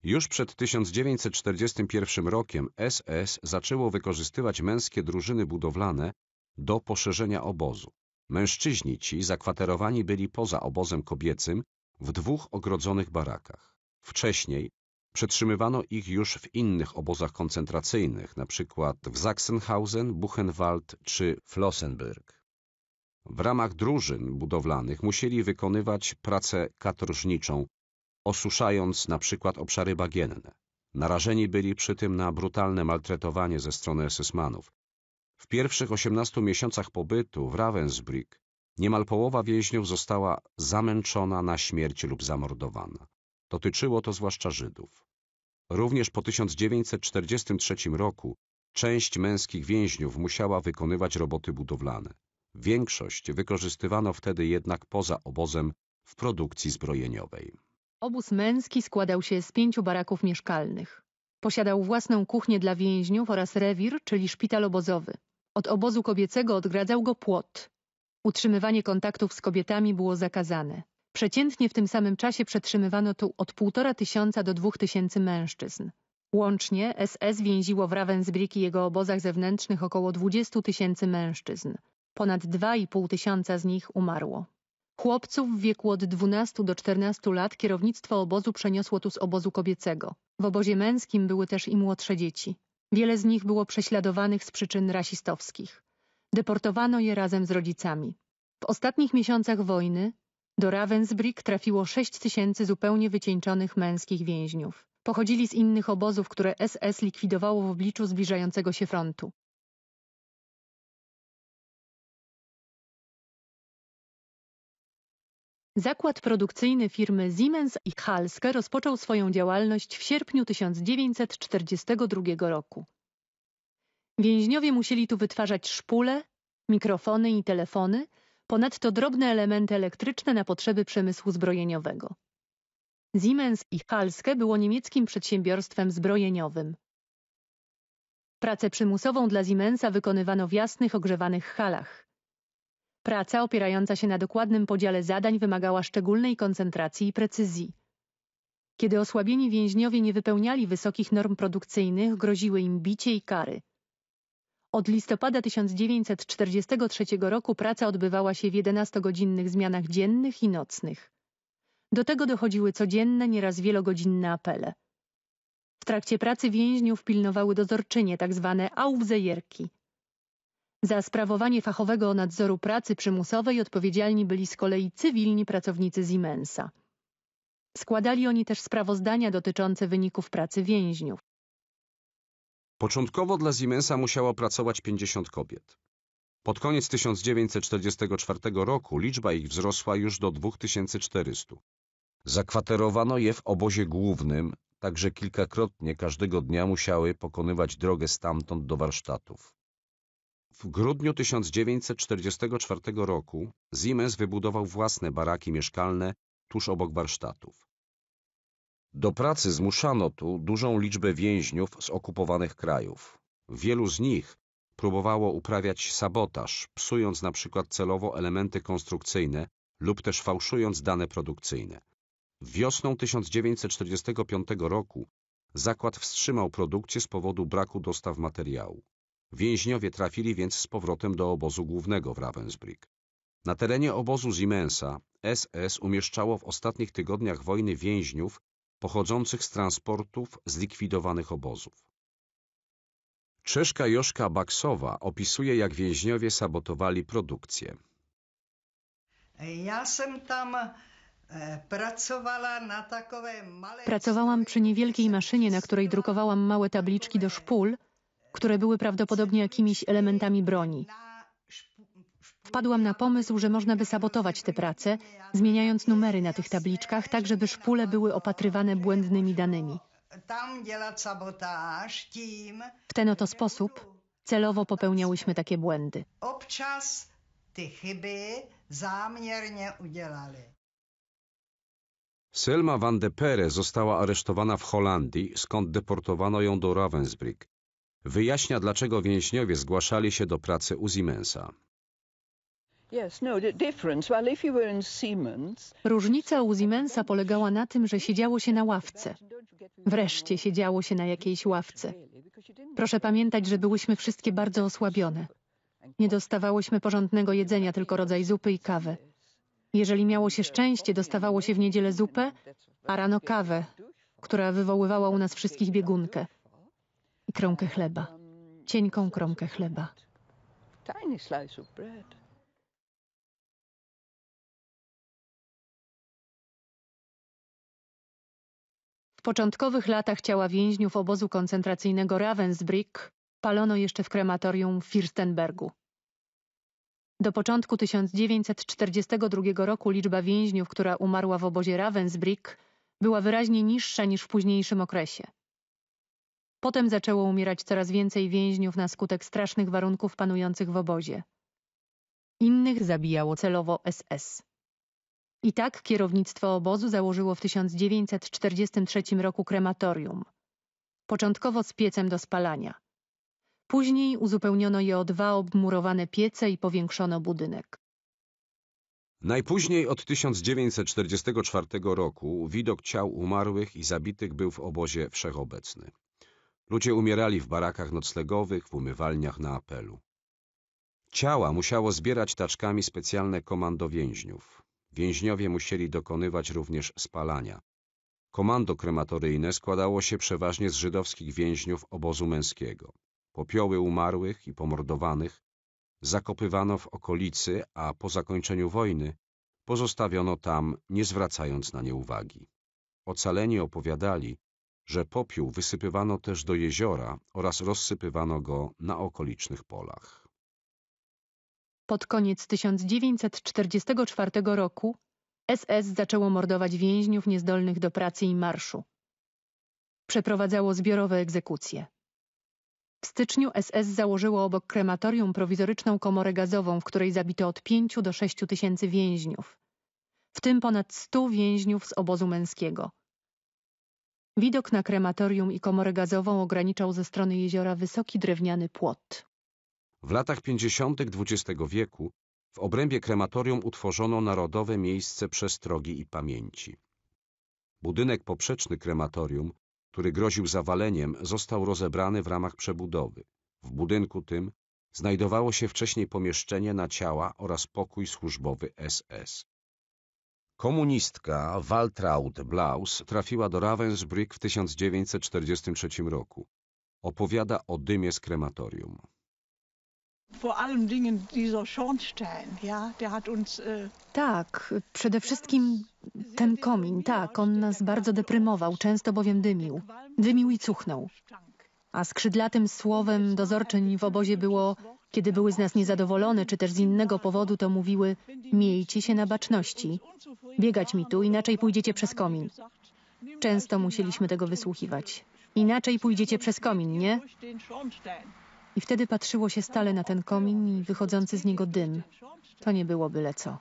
Już przed 1941 rokiem SS zaczęło wykorzystywać męskie drużyny budowlane do poszerzenia obozu. Mężczyźni ci zakwaterowani byli poza obozem kobiecym w dwóch ogrodzonych barakach. Wcześniej przetrzymywano ich już w innych obozach koncentracyjnych, np. w Sachsenhausen, Buchenwald czy Flossenbürg. W ramach drużyn budowlanych musieli wykonywać pracę katorżniczą, osuszając np. obszary bagienne. Narażeni byli przy tym na brutalne maltretowanie ze strony SS-manów. W pierwszych 18 miesiącach pobytu w Ravensbrück Niemal połowa więźniów została zamęczona na śmierć lub zamordowana. Dotyczyło to zwłaszcza Żydów. Również po 1943 roku część męskich więźniów musiała wykonywać roboty budowlane. Większość wykorzystywano wtedy jednak poza obozem w produkcji zbrojeniowej. Obóz męski składał się z pięciu baraków mieszkalnych. Posiadał własną kuchnię dla więźniów oraz rewir, czyli szpital obozowy. Od obozu kobiecego odgradzał go płot, Utrzymywanie kontaktów z kobietami było zakazane. Przeciętnie w tym samym czasie przetrzymywano tu od 1,5 tysiąca do 2 tysięcy mężczyzn. Łącznie SS więziło w Ravensbrück i jego obozach zewnętrznych około 20 tysięcy mężczyzn. Ponad 2,5 tysiąca z nich umarło. Chłopców w wieku od 12 do 14 lat kierownictwo obozu przeniosło tu z obozu kobiecego. W obozie męskim były też i młodsze dzieci. Wiele z nich było prześladowanych z przyczyn rasistowskich. Deportowano je razem z rodzicami. W ostatnich miesiącach wojny do Ravensbrück trafiło 6 tysięcy zupełnie wycieńczonych męskich więźniów. Pochodzili z innych obozów, które SS likwidowało w obliczu zbliżającego się frontu. Zakład produkcyjny firmy Siemens i Halske rozpoczął swoją działalność w sierpniu 1942 roku. Więźniowie musieli tu wytwarzać szpule, mikrofony i telefony, ponadto drobne elementy elektryczne na potrzeby przemysłu zbrojeniowego. Siemens i Halske było niemieckim przedsiębiorstwem zbrojeniowym. Pracę przymusową dla Siemensa wykonywano w jasnych, ogrzewanych halach. Praca opierająca się na dokładnym podziale zadań wymagała szczególnej koncentracji i precyzji. Kiedy osłabieni więźniowie nie wypełniali wysokich norm produkcyjnych, groziły im bicie i kary. Od listopada 1943 roku praca odbywała się w 11-godzinnych zmianach dziennych i nocnych. Do tego dochodziły codzienne, nieraz wielogodzinne apele. W trakcie pracy więźniów pilnowały dozorczynie, tzw. Tak aufzejerki. Za sprawowanie fachowego nadzoru pracy przymusowej odpowiedzialni byli z kolei cywilni pracownicy Siemensa. Składali oni też sprawozdania dotyczące wyników pracy więźniów. Początkowo dla Siemensa musiało pracować 50 kobiet. Pod koniec 1944 roku liczba ich wzrosła już do 2400. Zakwaterowano je w obozie głównym, także kilkakrotnie każdego dnia musiały pokonywać drogę stamtąd do warsztatów. W grudniu 1944 roku Siemens wybudował własne baraki mieszkalne tuż obok warsztatów. Do pracy zmuszano tu dużą liczbę więźniów z okupowanych krajów. Wielu z nich próbowało uprawiać sabotaż, psując na przykład celowo elementy konstrukcyjne lub też fałszując dane produkcyjne. Wiosną 1945 roku zakład wstrzymał produkcję z powodu braku dostaw materiału. Więźniowie trafili więc z powrotem do obozu głównego w Ravensbrück. Na terenie obozu Siemensa SS umieszczało w ostatnich tygodniach wojny więźniów pochodzących z transportów zlikwidowanych obozów. Czeszka Joszka Baksowa opisuje, jak więźniowie sabotowali produkcję. Ja sam tam e, Pracowałam przy niewielkiej maszynie, na której drukowałam małe tabliczki do szpul, które były prawdopodobnie jakimiś elementami broni wpadłam na pomysł, że można by sabotować te prace, zmieniając numery na tych tabliczkach, tak żeby szpule były opatrywane błędnymi danymi. W ten oto sposób celowo popełniałyśmy takie błędy. Obczas te chyby zamiernie udzielali. Selma van de Pere została aresztowana w Holandii, skąd deportowano ją do Ravensbrück. Wyjaśnia, dlaczego więźniowie zgłaszali się do pracy u Siemensa. No, Różnica u Siemensa polegała na tym, że siedziało się na ławce. Wreszcie siedziało się na jakiejś ławce. Proszę pamiętać, że byłyśmy wszystkie bardzo osłabione. Nie dostawałyśmy porządnego jedzenia, tylko rodzaj zupy i kawy. Jeżeli miało się szczęście, dostawało się w niedzielę zupę, a rano kawę, która wywoływała u nas wszystkich biegunkę i kromkę chleba. Cienką kromkę chleba. Tiny slice of bread. początkowych latach ciała więźniów obozu koncentracyjnego Ravensbrück palono jeszcze w krematorium w Firstenbergu. Do początku 1942 roku liczba więźniów, która umarła w obozie Ravensbrück, była wyraźnie niższa niż w późniejszym okresie. Potem zaczęło umierać coraz więcej więźniów na skutek strasznych warunków panujących w obozie. Innych zabijało celowo SS. I tak kierownictwo obozu założyło w 1943 roku krematorium. Początkowo z piecem do spalania. Później uzupełniono je o dwa obmurowane piece i powiększono budynek. Najpóźniej od 1944 roku widok ciał umarłych i zabitych był w obozie wszechobecny. Ludzie umierali w barakach noclegowych, w umywalniach na apelu. Ciała musiało zbierać taczkami specjalne komando więźniów. Więźniowie musieli dokonywać również spalania. Komando krematoryjne składało się przeważnie z żydowskich więźniów obozu męskiego. Popioły umarłych i pomordowanych zakopywano w okolicy, a po zakończeniu wojny pozostawiono tam, nie zwracając na nie uwagi. Ocaleni opowiadali, że popiół wysypywano też do jeziora oraz rozsypywano go na okolicznych polach. Pod koniec 1944 roku SS zaczęło mordować więźniów niezdolnych do pracy i marszu. Przeprowadzało zbiorowe egzekucje. W styczniu SS założyło obok krematorium prowizoryczną komorę gazową, w której zabito od 5 do 6 tysięcy więźniów, w tym ponad 100 więźniów z obozu męskiego. Widok na krematorium i komorę gazową ograniczał ze strony jeziora wysoki drewniany płot. W latach 50. XX wieku w obrębie krematorium utworzono Narodowe Miejsce Przestrogi i Pamięci. Budynek poprzeczny krematorium, który groził zawaleniem, został rozebrany w ramach przebudowy. W budynku tym znajdowało się wcześniej pomieszczenie na ciała oraz pokój służbowy SS. Komunistka Waltraud Blaus trafiła do Ravensbrück w 1943 roku. Opowiada o dymie z krematorium. Äh, tak, przede wszystkim ten komin, tak, on nas bardzo deprymował, często bowiem dymił. Dymił i cuchnął. A skrzydlatym słowem dozorczyń w obozie było, kiedy były z nas niezadowolone, czy też z innego powodu, to mówiły, miejcie się na baczności, biegać mi tu, inaczej pójdziecie przez komin. Często musieliśmy tego wysłuchiwać. Inaczej pójdziecie przez komin, nie? I wtedy patrzyło się stale na ten komin i wychodzący z niego dym. To nie było byle co.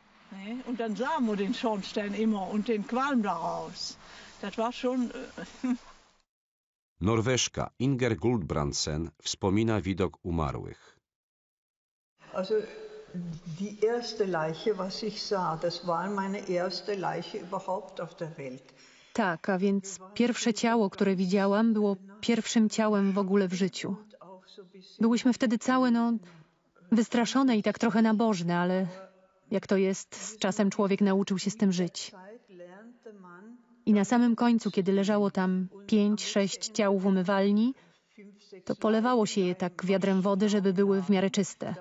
Norweszka Inger Guldbrandsen wspomina widok umarłych. Tak, a więc pierwsze ciało, które widziałam, było pierwszym ciałem w ogóle w życiu. Byłyśmy wtedy całe, no, wystraszone i tak trochę nabożne, ale jak to jest, z czasem człowiek nauczył się z tym żyć. I na samym końcu, kiedy leżało tam pięć, sześć ciał w umywalni, to polewało się je tak wiadrem wody, żeby były w miarę czyste.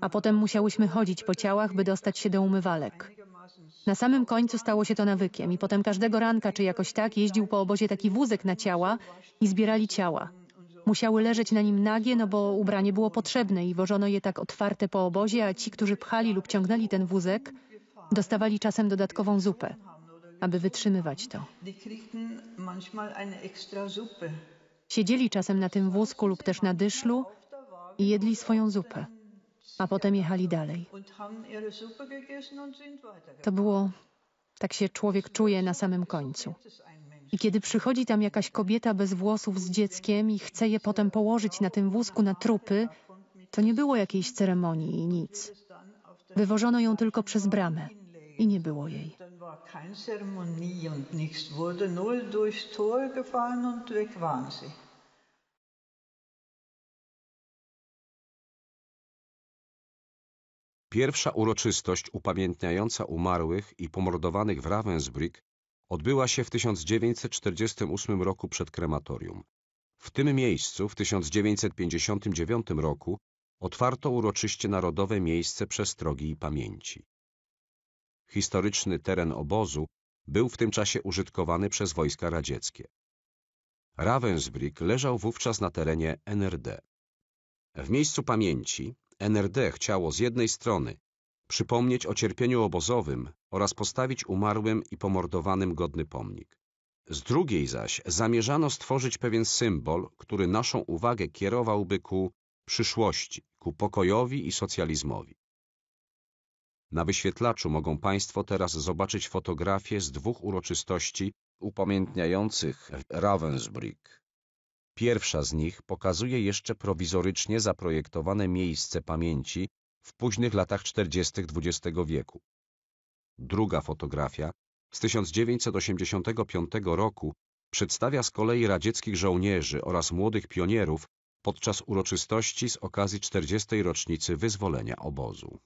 A potem musiałyśmy chodzić po ciałach, by dostać się do umywalek. Na samym końcu stało się to nawykiem i potem każdego ranka czy jakoś tak jeździł po obozie taki wózek na ciała i zbierali ciała. Musiały leżeć na nim nagie, no bo ubranie było potrzebne i wożono je tak otwarte po obozie, a ci, którzy pchali lub ciągnęli ten wózek, dostawali czasem dodatkową zupę, aby wytrzymywać to. Siedzieli czasem na tym wózku lub też na dyszlu i jedli swoją zupę, a potem jechali dalej. To było, tak się człowiek czuje na samym końcu. I kiedy przychodzi tam jakaś kobieta bez włosów z dzieckiem i chce je potem położyć na tym wózku na trupy, to nie było jakiejś ceremonii i nic. Wywożono ją tylko przez bramę i nie było jej. Pierwsza uroczystość upamiętniająca umarłych i pomordowanych w Ravensbrück odbyła się w 1948 roku przed krematorium. W tym miejscu w 1959 roku otwarto uroczyście Narodowe Miejsce Przestrogi i Pamięci. Historyczny teren obozu był w tym czasie użytkowany przez wojska radzieckie. Ravensbrück leżał wówczas na terenie NRD. W miejscu pamięci NRD chciało z jednej strony przypomnieć o cierpieniu obozowym oraz postawić umarłym i pomordowanym godny pomnik. Z drugiej zaś zamierzano stworzyć pewien symbol, który naszą uwagę kierowałby ku przyszłości, ku pokojowi i socjalizmowi. Na wyświetlaczu mogą Państwo teraz zobaczyć fotografie z dwóch uroczystości upamiętniających Ravensbrück. Pierwsza z nich pokazuje jeszcze prowizorycznie zaprojektowane miejsce pamięci w późnych latach 40. XX wieku. Druga fotografia z 1985 roku przedstawia z kolei radzieckich żołnierzy oraz młodych pionierów podczas uroczystości z okazji 40. rocznicy wyzwolenia obozu.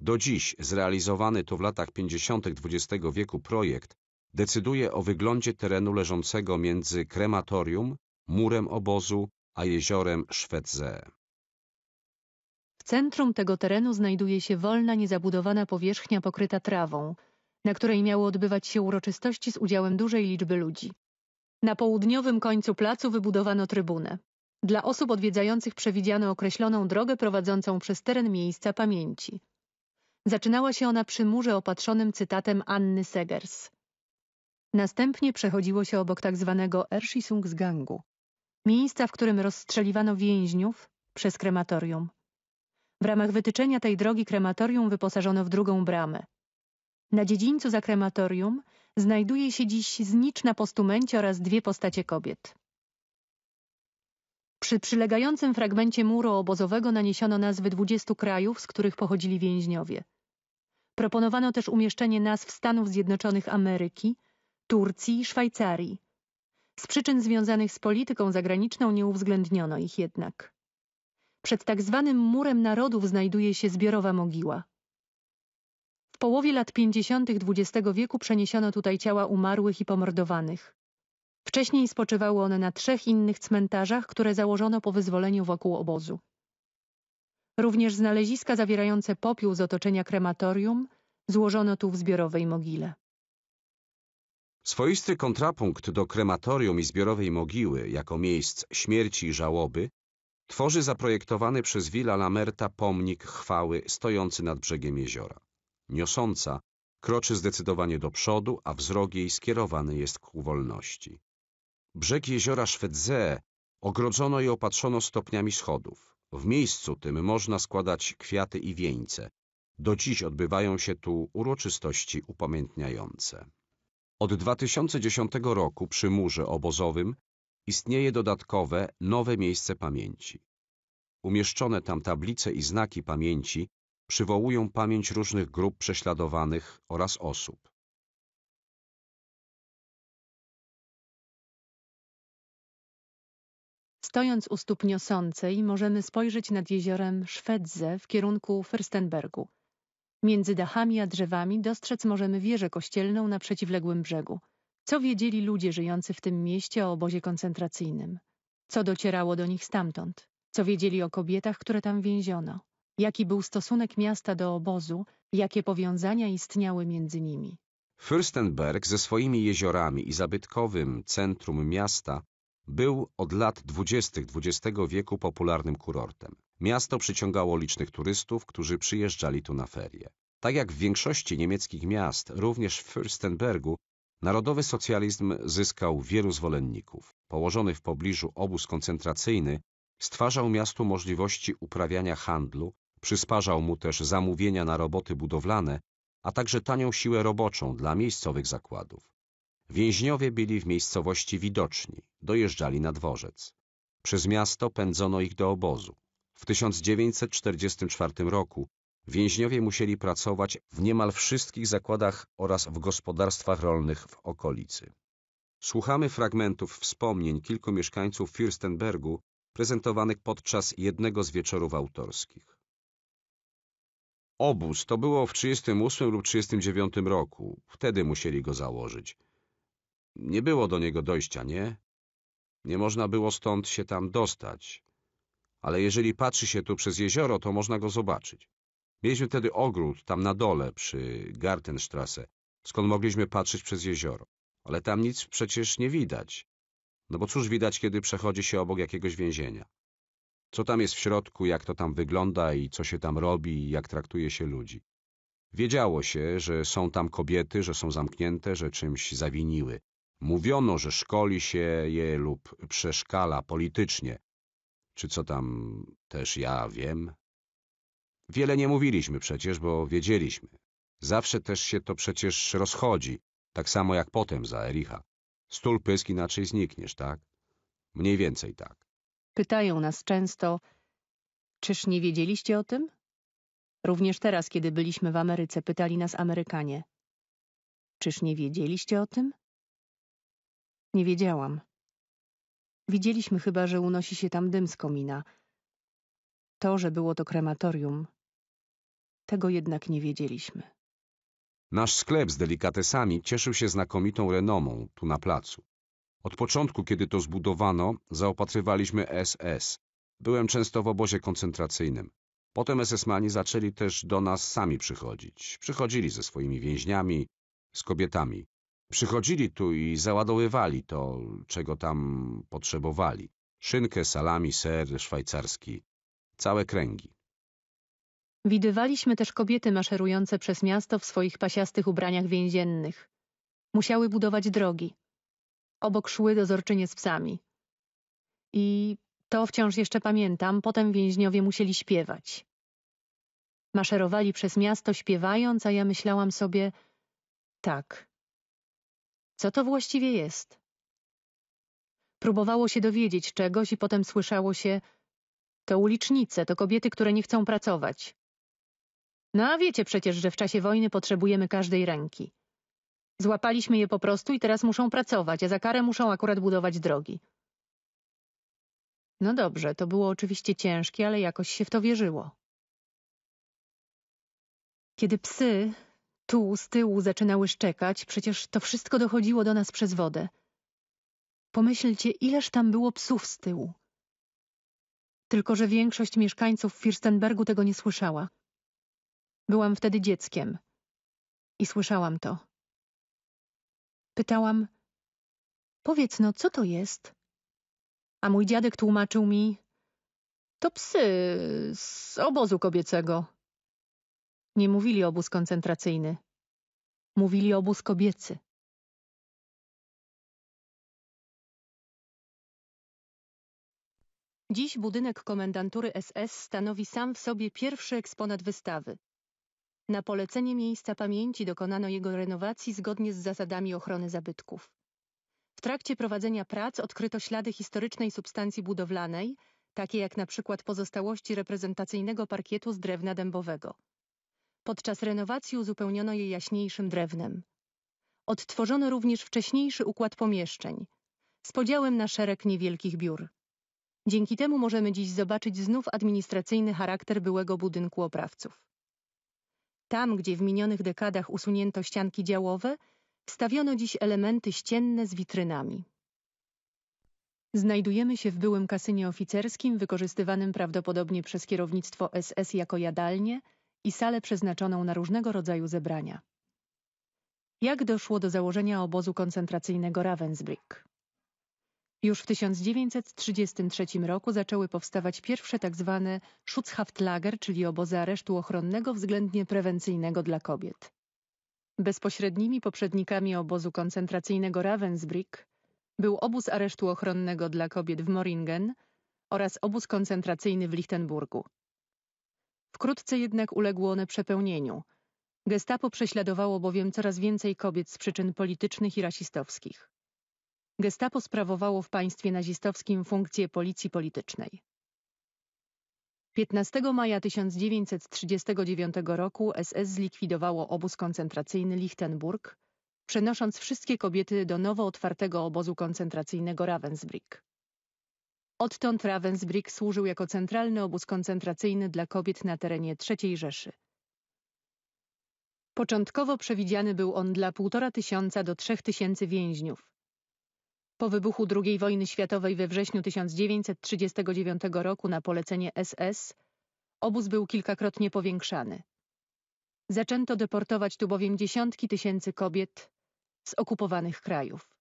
Do dziś zrealizowany to w latach 50. XX wieku projekt decyduje o wyglądzie terenu leżącego między krematorium, murem obozu a jeziorem Szwedze. W centrum tego terenu znajduje się wolna, niezabudowana powierzchnia pokryta trawą, na której miały odbywać się uroczystości z udziałem dużej liczby ludzi. Na południowym końcu placu wybudowano trybunę. Dla osób odwiedzających przewidziano określoną drogę prowadzącą przez teren miejsca pamięci. Zaczynała się ona przy murze opatrzonym cytatem Anny Segers. Następnie przechodziło się obok tak zwanego Erschisungsgangu, miejsca, w którym rozstrzeliwano więźniów przez krematorium. W ramach wytyczenia tej drogi krematorium wyposażono w drugą bramę. Na dziedzińcu za krematorium znajduje się dziś znicz na postumencie oraz dwie postacie kobiet. Przy przylegającym fragmencie muru obozowego naniesiono nazwy 20 krajów, z których pochodzili więźniowie. Proponowano też umieszczenie nazw Stanów Zjednoczonych Ameryki, Turcji i Szwajcarii. Z przyczyn związanych z polityką zagraniczną nie uwzględniono ich jednak. Przed tak zwanym murem narodów znajduje się zbiorowa mogiła. W połowie lat 50. XX wieku przeniesiono tutaj ciała umarłych i pomordowanych. Wcześniej spoczywały one na trzech innych cmentarzach, które założono po wyzwoleniu wokół obozu. Również znaleziska zawierające popiół z otoczenia krematorium złożono tu w zbiorowej mogile. Swoisty kontrapunkt do krematorium i zbiorowej mogiły jako miejsc śmierci i żałoby Tworzy zaprojektowany przez Villa Lamerta pomnik chwały stojący nad brzegiem jeziora. Niosąca kroczy zdecydowanie do przodu, a wzrok jej skierowany jest ku wolności. Brzeg jeziora Szwedze ogrodzono i opatrzono stopniami schodów. W miejscu tym można składać kwiaty i wieńce. Do dziś odbywają się tu uroczystości upamiętniające. Od 2010 roku przy murze obozowym istnieje dodatkowe, nowe miejsce pamięci. Umieszczone tam tablice i znaki pamięci przywołują pamięć różnych grup prześladowanych oraz osób. Stojąc u stóp niosącej, możemy spojrzeć nad jeziorem Szwedze w kierunku Fürstenbergu. Między dachami a drzewami dostrzec możemy wieżę kościelną na przeciwległym brzegu – co wiedzieli ludzie żyjący w tym mieście o obozie koncentracyjnym? Co docierało do nich stamtąd? Co wiedzieli o kobietach, które tam więziono? Jaki był stosunek miasta do obozu? Jakie powiązania istniały między nimi? Fürstenberg ze swoimi jeziorami i zabytkowym centrum miasta był od lat 20. XX wieku popularnym kurortem. Miasto przyciągało licznych turystów, którzy przyjeżdżali tu na ferie. Tak jak w większości niemieckich miast, również w Fürstenbergu Narodowy socjalizm zyskał wielu zwolenników. Położony w pobliżu obóz koncentracyjny stwarzał miastu możliwości uprawiania handlu, przysparzał mu też zamówienia na roboty budowlane, a także tanią siłę roboczą dla miejscowych zakładów. Więźniowie byli w miejscowości widoczni, dojeżdżali na dworzec. Przez miasto pędzono ich do obozu. W 1944 roku Więźniowie musieli pracować w niemal wszystkich zakładach oraz w gospodarstwach rolnych w okolicy. Słuchamy fragmentów wspomnień kilku mieszkańców Fürstenbergu prezentowanych podczas jednego z wieczorów autorskich. Obóz to było w 1938 lub 1939 roku. Wtedy musieli go założyć. Nie było do niego dojścia, nie? Nie można było stąd się tam dostać. Ale jeżeli patrzy się tu przez jezioro, to można go zobaczyć. Mieliśmy wtedy ogród tam na dole przy Gartenstrasse, skąd mogliśmy patrzeć przez jezioro. Ale tam nic przecież nie widać. No bo cóż widać, kiedy przechodzi się obok jakiegoś więzienia? Co tam jest w środku, jak to tam wygląda i co się tam robi i jak traktuje się ludzi. Wiedziało się, że są tam kobiety, że są zamknięte, że czymś zawiniły. Mówiono, że szkoli się je lub przeszkala politycznie. Czy co tam też ja wiem? Wiele nie mówiliśmy przecież, bo wiedzieliśmy. Zawsze też się to przecież rozchodzi, tak samo jak potem za Ericha. Stul pysk inaczej znikniesz, tak? Mniej więcej tak. Pytają nas często, czyż nie wiedzieliście o tym? Również teraz, kiedy byliśmy w Ameryce, pytali nas Amerykanie. Czyż nie wiedzieliście o tym? Nie wiedziałam. Widzieliśmy chyba, że unosi się tam dym z komina. To, że było to krematorium, tego jednak nie wiedzieliśmy. Nasz sklep z delikatesami cieszył się znakomitą renomą tu na placu. Od początku, kiedy to zbudowano, zaopatrywaliśmy SS. Byłem często w obozie koncentracyjnym. Potem SS-mani zaczęli też do nas sami przychodzić. Przychodzili ze swoimi więźniami, z kobietami. Przychodzili tu i załadowywali to, czego tam potrzebowali. Szynkę, salami, ser szwajcarski. Całe kręgi. Widywaliśmy też kobiety maszerujące przez miasto w swoich pasiastych ubraniach więziennych. Musiały budować drogi. Obok szły dozorczynie z psami. I to wciąż jeszcze pamiętam, potem więźniowie musieli śpiewać. Maszerowali przez miasto śpiewając, a ja myślałam sobie, tak. Co to właściwie jest? Próbowało się dowiedzieć czegoś i potem słyszało się, to ulicznice, to kobiety, które nie chcą pracować. No a wiecie przecież, że w czasie wojny potrzebujemy każdej ręki. Złapaliśmy je po prostu i teraz muszą pracować, a za karę muszą akurat budować drogi. No dobrze, to było oczywiście ciężkie, ale jakoś się w to wierzyło. Kiedy psy tu z tyłu zaczynały szczekać, przecież to wszystko dochodziło do nas przez wodę. Pomyślcie, ileż tam było psów z tyłu. Tylko, że większość mieszkańców Firstenbergu tego nie słyszała. Byłam wtedy dzieckiem i słyszałam to. Pytałam, powiedz no, co to jest? A mój dziadek tłumaczył mi, to psy z obozu kobiecego. Nie mówili obóz koncentracyjny. Mówili obóz kobiecy. Dziś budynek komendantury SS stanowi sam w sobie pierwszy eksponat wystawy. Na polecenie miejsca pamięci dokonano jego renowacji zgodnie z zasadami ochrony zabytków. W trakcie prowadzenia prac odkryto ślady historycznej substancji budowlanej, takie jak na przykład pozostałości reprezentacyjnego parkietu z drewna dębowego. Podczas renowacji uzupełniono je jaśniejszym drewnem. Odtworzono również wcześniejszy układ pomieszczeń, z podziałem na szereg niewielkich biur. Dzięki temu możemy dziś zobaczyć znów administracyjny charakter byłego budynku oprawców. Tam, gdzie w minionych dekadach usunięto ścianki działowe, wstawiono dziś elementy ścienne z witrynami. Znajdujemy się w byłym kasynie oficerskim, wykorzystywanym prawdopodobnie przez kierownictwo SS jako jadalnie i salę przeznaczoną na różnego rodzaju zebrania. Jak doszło do założenia obozu koncentracyjnego Ravensbrück? Już w 1933 roku zaczęły powstawać pierwsze tak zwane Schutzhaftlager, czyli obozy aresztu ochronnego względnie prewencyjnego dla kobiet. Bezpośrednimi poprzednikami obozu koncentracyjnego Ravensbrück był obóz aresztu ochronnego dla kobiet w Moringen oraz obóz koncentracyjny w Lichtenburgu. Wkrótce jednak uległo one przepełnieniu. Gestapo prześladowało bowiem coraz więcej kobiet z przyczyn politycznych i rasistowskich. Gestapo sprawowało w państwie nazistowskim funkcję policji politycznej. 15 maja 1939 roku SS zlikwidowało obóz koncentracyjny Lichtenburg, przenosząc wszystkie kobiety do nowo otwartego obozu koncentracyjnego Ravensbrück. Odtąd Ravensbrück służył jako centralny obóz koncentracyjny dla kobiet na terenie III Rzeszy. Początkowo przewidziany był on dla 1,5 tysiąca do 3 tysięcy więźniów, po wybuchu II wojny światowej we wrześniu 1939 roku na polecenie SS obóz był kilkakrotnie powiększany. Zaczęto deportować tu bowiem dziesiątki tysięcy kobiet z okupowanych krajów.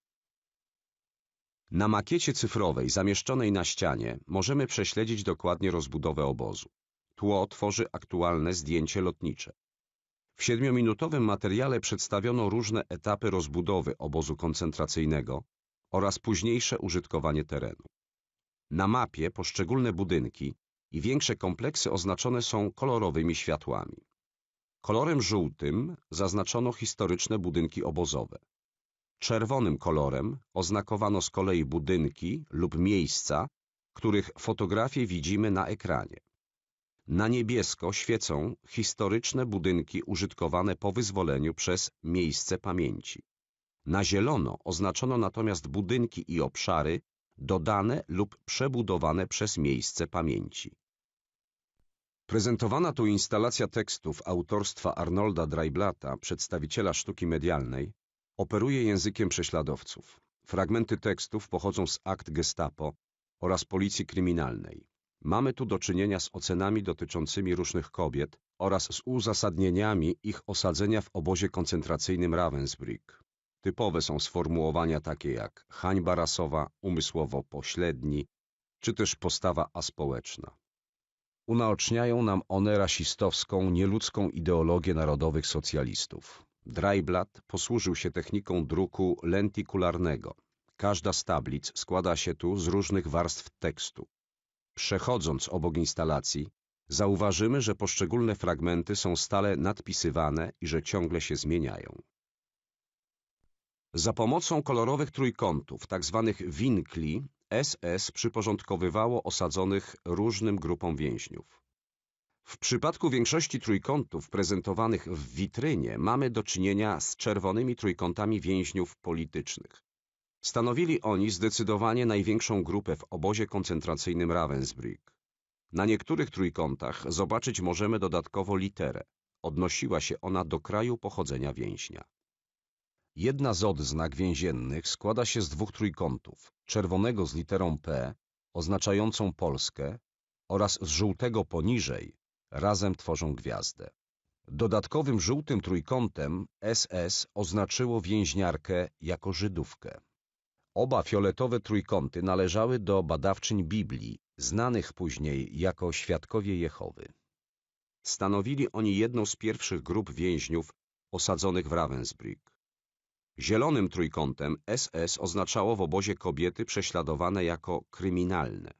Na makiecie cyfrowej zamieszczonej na ścianie możemy prześledzić dokładnie rozbudowę obozu. Tło tworzy aktualne zdjęcie lotnicze. W siedmiominutowym materiale przedstawiono różne etapy rozbudowy obozu koncentracyjnego, oraz późniejsze użytkowanie terenu. Na mapie poszczególne budynki i większe kompleksy oznaczone są kolorowymi światłami. Kolorem żółtym zaznaczono historyczne budynki obozowe. Czerwonym kolorem oznakowano z kolei budynki lub miejsca, których fotografie widzimy na ekranie. Na niebiesko świecą historyczne budynki użytkowane po wyzwoleniu przez miejsce pamięci. Na zielono oznaczono natomiast budynki i obszary dodane lub przebudowane przez miejsce pamięci. Prezentowana tu instalacja tekstów autorstwa Arnolda Dreiblata, przedstawiciela sztuki medialnej, operuje językiem prześladowców. Fragmenty tekstów pochodzą z akt gestapo oraz policji kryminalnej. Mamy tu do czynienia z ocenami dotyczącymi różnych kobiet oraz z uzasadnieniami ich osadzenia w obozie koncentracyjnym Ravensbrück. Typowe są sformułowania takie jak hańba rasowa, umysłowo pośredni, czy też postawa aspołeczna. Unaoczniają nam one rasistowską, nieludzką ideologię narodowych socjalistów. Dreiblat posłużył się techniką druku lentikularnego. Każda z tablic składa się tu z różnych warstw tekstu. Przechodząc obok instalacji, zauważymy, że poszczególne fragmenty są stale nadpisywane i że ciągle się zmieniają. Za pomocą kolorowych trójkątów, tzw. Tak winkli, SS przyporządkowywało osadzonych różnym grupom więźniów. W przypadku większości trójkątów prezentowanych w witrynie mamy do czynienia z czerwonymi trójkątami więźniów politycznych. Stanowili oni zdecydowanie największą grupę w obozie koncentracyjnym Ravensbrück. Na niektórych trójkątach zobaczyć możemy dodatkowo literę. Odnosiła się ona do kraju pochodzenia więźnia. Jedna z odznak więziennych składa się z dwóch trójkątów, czerwonego z literą P, oznaczającą Polskę, oraz z żółtego poniżej, razem tworzą gwiazdę. Dodatkowym żółtym trójkątem SS oznaczyło więźniarkę jako Żydówkę. Oba fioletowe trójkąty należały do badawczyń Biblii, znanych później jako Świadkowie Jehowy. Stanowili oni jedną z pierwszych grup więźniów osadzonych w Ravensbrück. Zielonym trójkątem SS oznaczało w obozie kobiety prześladowane jako kryminalne.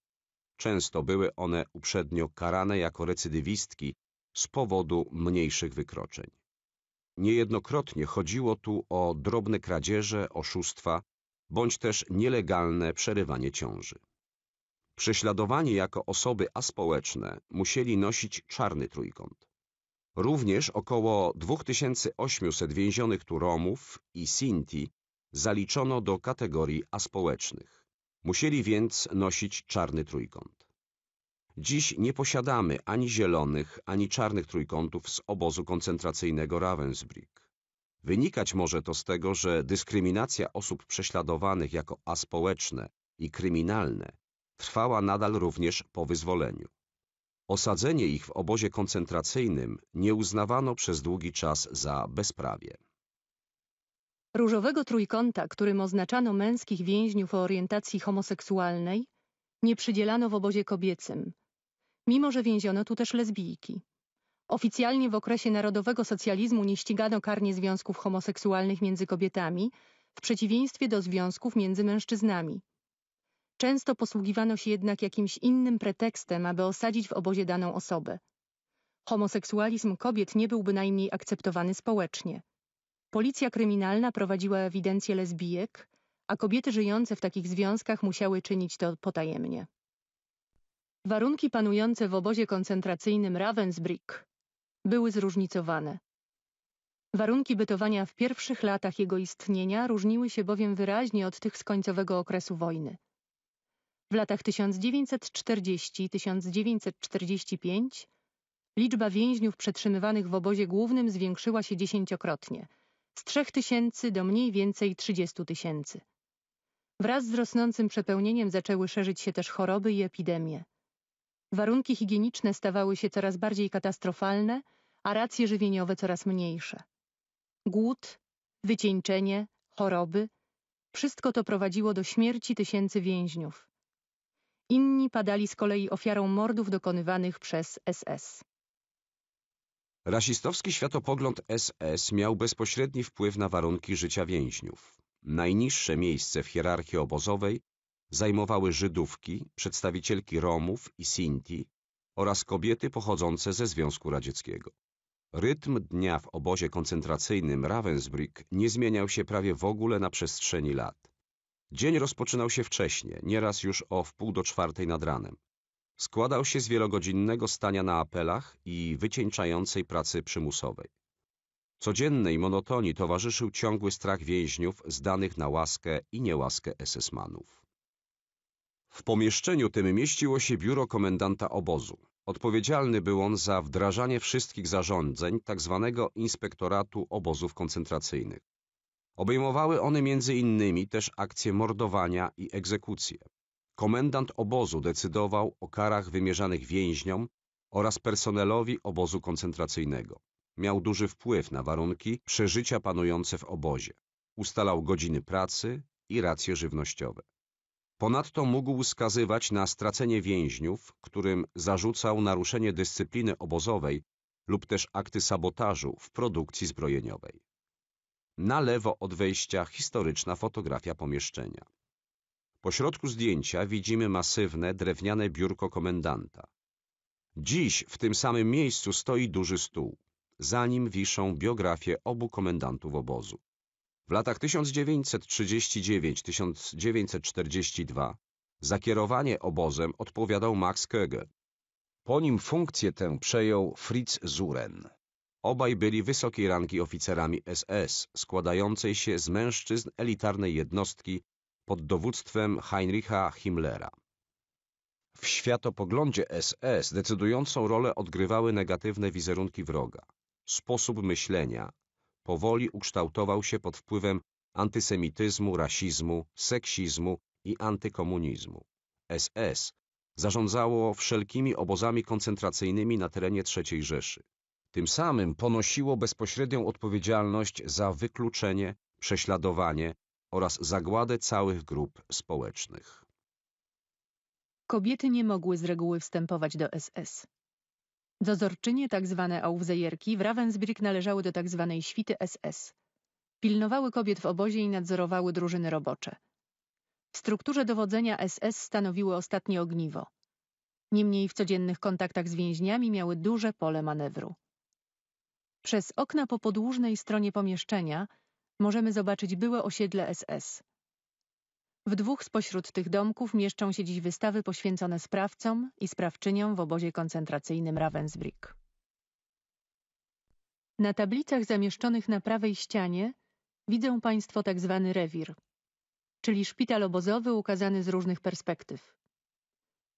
Często były one uprzednio karane jako recydywistki z powodu mniejszych wykroczeń. Niejednokrotnie chodziło tu o drobne kradzieże, oszustwa, bądź też nielegalne przerywanie ciąży. Prześladowani jako osoby aspołeczne musieli nosić czarny trójkąt. Również około 2800 więzionych tu Romów i Sinti zaliczono do kategorii aspołecznych. Musieli więc nosić czarny trójkąt. Dziś nie posiadamy ani zielonych, ani czarnych trójkątów z obozu koncentracyjnego Ravensbrück. Wynikać może to z tego, że dyskryminacja osób prześladowanych jako aspołeczne i kryminalne trwała nadal również po wyzwoleniu. Osadzenie ich w obozie koncentracyjnym nie uznawano przez długi czas za bezprawie. Różowego trójkąta, którym oznaczano męskich więźniów o orientacji homoseksualnej, nie przydzielano w obozie kobiecym, mimo że więziono tu też lesbijki. Oficjalnie w okresie narodowego socjalizmu nie ścigano karnie związków homoseksualnych między kobietami, w przeciwieństwie do związków między mężczyznami. Często posługiwano się jednak jakimś innym pretekstem, aby osadzić w obozie daną osobę. Homoseksualizm kobiet nie był bynajmniej akceptowany społecznie. Policja kryminalna prowadziła ewidencję lesbijek, a kobiety żyjące w takich związkach musiały czynić to potajemnie. Warunki panujące w obozie koncentracyjnym Ravensbrück były zróżnicowane. Warunki bytowania w pierwszych latach jego istnienia różniły się bowiem wyraźnie od tych z końcowego okresu wojny. W latach 1940-1945 liczba więźniów przetrzymywanych w obozie głównym zwiększyła się dziesięciokrotnie, z 3000 tysięcy do mniej więcej 30 tysięcy. Wraz z rosnącym przepełnieniem zaczęły szerzyć się też choroby i epidemie. Warunki higieniczne stawały się coraz bardziej katastrofalne, a racje żywieniowe coraz mniejsze. Głód, wycieńczenie, choroby wszystko to prowadziło do śmierci tysięcy więźniów. Inni padali z kolei ofiarą mordów dokonywanych przez SS. Rasistowski światopogląd SS miał bezpośredni wpływ na warunki życia więźniów. Najniższe miejsce w hierarchii obozowej zajmowały Żydówki, przedstawicielki Romów i Sinti oraz kobiety pochodzące ze Związku Radzieckiego. Rytm dnia w obozie koncentracyjnym Ravensbrück nie zmieniał się prawie w ogóle na przestrzeni lat. Dzień rozpoczynał się wcześnie, nieraz już o wpół do czwartej nad ranem. Składał się z wielogodzinnego stania na apelach i wycieńczającej pracy przymusowej. Codziennej monotonii towarzyszył ciągły strach więźniów zdanych na łaskę i niełaskę SS-manów. W pomieszczeniu tym mieściło się biuro komendanta obozu. Odpowiedzialny był on za wdrażanie wszystkich zarządzeń tzw. Tak inspektoratu Obozów Koncentracyjnych. Obejmowały one m.in. też akcje mordowania i egzekucje. Komendant obozu decydował o karach wymierzanych więźniom oraz personelowi obozu koncentracyjnego. Miał duży wpływ na warunki przeżycia panujące w obozie. Ustalał godziny pracy i racje żywnościowe. Ponadto mógł skazywać na stracenie więźniów, którym zarzucał naruszenie dyscypliny obozowej lub też akty sabotażu w produkcji zbrojeniowej. Na lewo od wejścia historyczna fotografia pomieszczenia. Po środku zdjęcia widzimy masywne, drewniane biurko komendanta. Dziś w tym samym miejscu stoi duży stół. Za nim wiszą biografie obu komendantów obozu. W latach 1939-1942 za kierowanie obozem odpowiadał Max Köge. Po nim funkcję tę przejął Fritz Zuren. Obaj byli wysokiej rangi oficerami SS, składającej się z mężczyzn elitarnej jednostki pod dowództwem Heinricha Himmlera. W światopoglądzie SS decydującą rolę odgrywały negatywne wizerunki wroga. Sposób myślenia powoli ukształtował się pod wpływem antysemityzmu, rasizmu, seksizmu i antykomunizmu. SS zarządzało wszelkimi obozami koncentracyjnymi na terenie III Rzeszy. Tym samym ponosiło bezpośrednią odpowiedzialność za wykluczenie, prześladowanie oraz zagładę całych grup społecznych. Kobiety nie mogły z reguły wstępować do SS. Dozorczynie tzw. Tak Aufsejerki w Ravensbrück należały do tzw. Tak świty SS. Pilnowały kobiet w obozie i nadzorowały drużyny robocze. W strukturze dowodzenia SS stanowiły ostatnie ogniwo. Niemniej w codziennych kontaktach z więźniami miały duże pole manewru. Przez okna po podłużnej stronie pomieszczenia możemy zobaczyć byłe osiedle SS. W dwóch spośród tych domków mieszczą się dziś wystawy poświęcone sprawcom i sprawczyniom w obozie koncentracyjnym Ravensbrück. Na tablicach zamieszczonych na prawej ścianie widzą Państwo tak zwany rewir, czyli szpital obozowy ukazany z różnych perspektyw.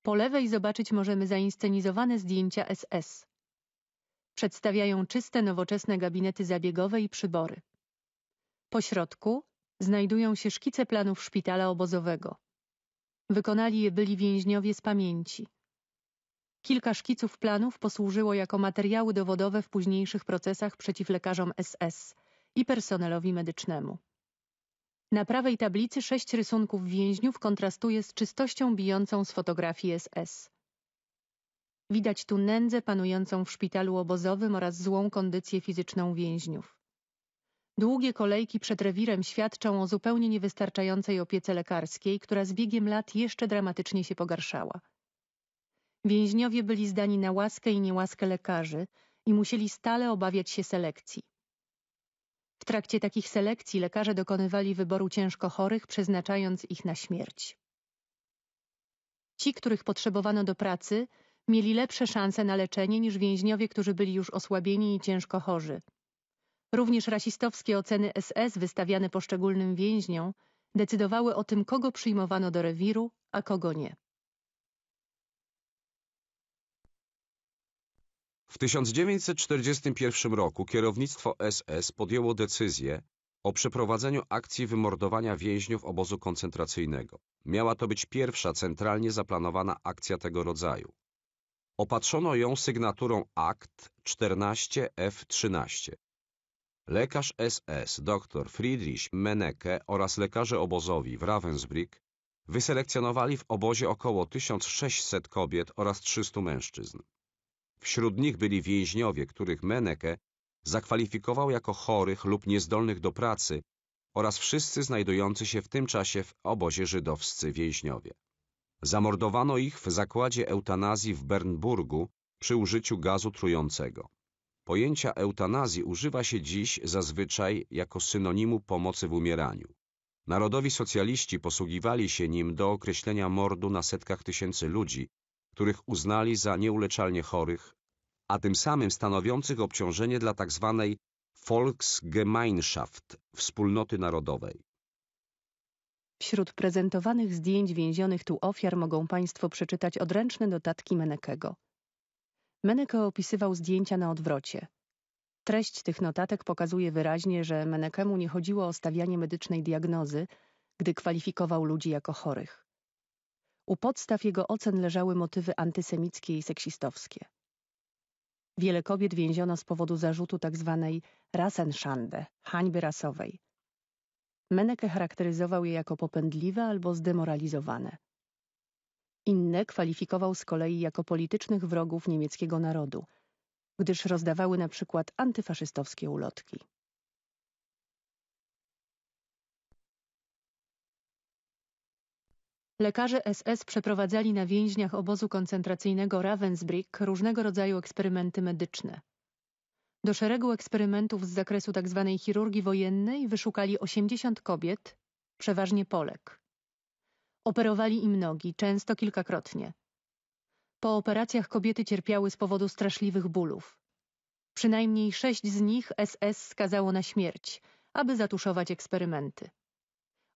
Po lewej zobaczyć możemy zainscenizowane zdjęcia SS, Przedstawiają czyste nowoczesne gabinety zabiegowe i przybory. Po środku znajdują się szkice planów szpitala obozowego. Wykonali je byli więźniowie z pamięci. Kilka szkiców planów posłużyło jako materiały dowodowe w późniejszych procesach przeciw lekarzom SS i personelowi medycznemu. Na prawej tablicy sześć rysunków więźniów kontrastuje z czystością bijącą z fotografii SS. Widać tu nędzę panującą w szpitalu obozowym oraz złą kondycję fizyczną więźniów. Długie kolejki przed rewirem świadczą o zupełnie niewystarczającej opiece lekarskiej, która z biegiem lat jeszcze dramatycznie się pogarszała. Więźniowie byli zdani na łaskę i niełaskę lekarzy i musieli stale obawiać się selekcji. W trakcie takich selekcji lekarze dokonywali wyboru ciężko chorych, przeznaczając ich na śmierć. Ci, których potrzebowano do pracy, Mieli lepsze szanse na leczenie niż więźniowie, którzy byli już osłabieni i ciężko chorzy. Również rasistowskie oceny SS wystawiane poszczególnym więźniom decydowały o tym, kogo przyjmowano do rewiru, a kogo nie. W 1941 roku kierownictwo SS podjęło decyzję o przeprowadzeniu akcji wymordowania więźniów obozu koncentracyjnego. Miała to być pierwsza centralnie zaplanowana akcja tego rodzaju. Opatrzono ją sygnaturą akt 14F13. Lekarz SS dr Friedrich Meneke oraz lekarze obozowi w Ravensbrück wyselekcjonowali w obozie około 1600 kobiet oraz 300 mężczyzn. Wśród nich byli więźniowie, których Meneke zakwalifikował jako chorych lub niezdolnych do pracy oraz wszyscy znajdujący się w tym czasie w obozie żydowscy więźniowie. Zamordowano ich w zakładzie eutanazji w Bernburgu przy użyciu gazu trującego. Pojęcia eutanazji używa się dziś zazwyczaj jako synonimu pomocy w umieraniu. Narodowi socjaliści posługiwali się nim do określenia mordu na setkach tysięcy ludzi, których uznali za nieuleczalnie chorych, a tym samym stanowiących obciążenie dla tzw. Tak Volksgemeinschaft, wspólnoty narodowej. Wśród prezentowanych zdjęć więzionych tu ofiar mogą Państwo przeczytać odręczne notatki Menekego. Meneke opisywał zdjęcia na odwrocie. Treść tych notatek pokazuje wyraźnie, że Menekemu nie chodziło o stawianie medycznej diagnozy, gdy kwalifikował ludzi jako chorych. U podstaw jego ocen leżały motywy antysemickie i seksistowskie. Wiele kobiet więziono z powodu zarzutu tzw. Tak Rassenschande, hańby rasowej. Meneke charakteryzował je jako popędliwe albo zdemoralizowane. Inne kwalifikował z kolei jako politycznych wrogów niemieckiego narodu, gdyż rozdawały na przykład antyfaszystowskie ulotki. Lekarze SS przeprowadzali na więźniach obozu koncentracyjnego Ravensbrück różnego rodzaju eksperymenty medyczne. Do szeregu eksperymentów z zakresu tzw. Tak chirurgii wojennej wyszukali 80 kobiet, przeważnie Polek. Operowali im nogi, często kilkakrotnie. Po operacjach kobiety cierpiały z powodu straszliwych bólów. Przynajmniej sześć z nich SS skazało na śmierć, aby zatuszować eksperymenty.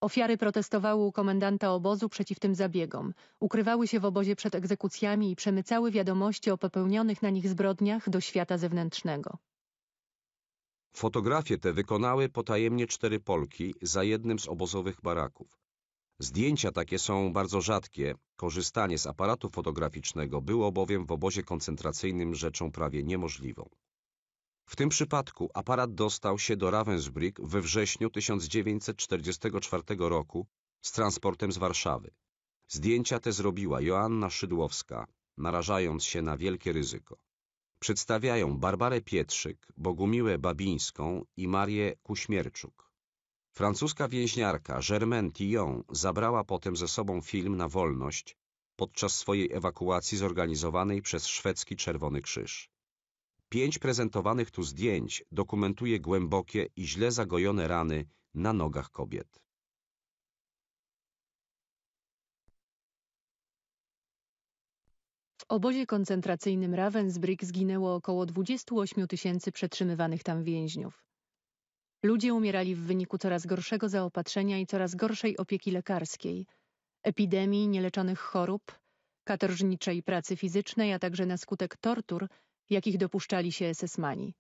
Ofiary protestowały u komendanta obozu przeciw tym zabiegom, ukrywały się w obozie przed egzekucjami i przemycały wiadomości o popełnionych na nich zbrodniach do świata zewnętrznego. Fotografie te wykonały potajemnie cztery Polki za jednym z obozowych baraków. Zdjęcia takie są bardzo rzadkie, korzystanie z aparatu fotograficznego było bowiem w obozie koncentracyjnym rzeczą prawie niemożliwą. W tym przypadku aparat dostał się do Ravensbrück we wrześniu 1944 roku z transportem z Warszawy. Zdjęcia te zrobiła Joanna Szydłowska, narażając się na wielkie ryzyko. Przedstawiają Barbarę Pietrzyk, Bogumiłę Babińską i Marię Kuśmierczuk. Francuska więźniarka Germaine Tillon zabrała potem ze sobą film na wolność podczas swojej ewakuacji zorganizowanej przez szwedzki Czerwony Krzyż. Pięć prezentowanych tu zdjęć dokumentuje głębokie i źle zagojone rany na nogach kobiet. obozie koncentracyjnym Ravensbrück zginęło około 28 tysięcy przetrzymywanych tam więźniów. Ludzie umierali w wyniku coraz gorszego zaopatrzenia i coraz gorszej opieki lekarskiej, epidemii, nieleczonych chorób, katorżniczej pracy fizycznej, a także na skutek tortur, jakich dopuszczali się esesmani.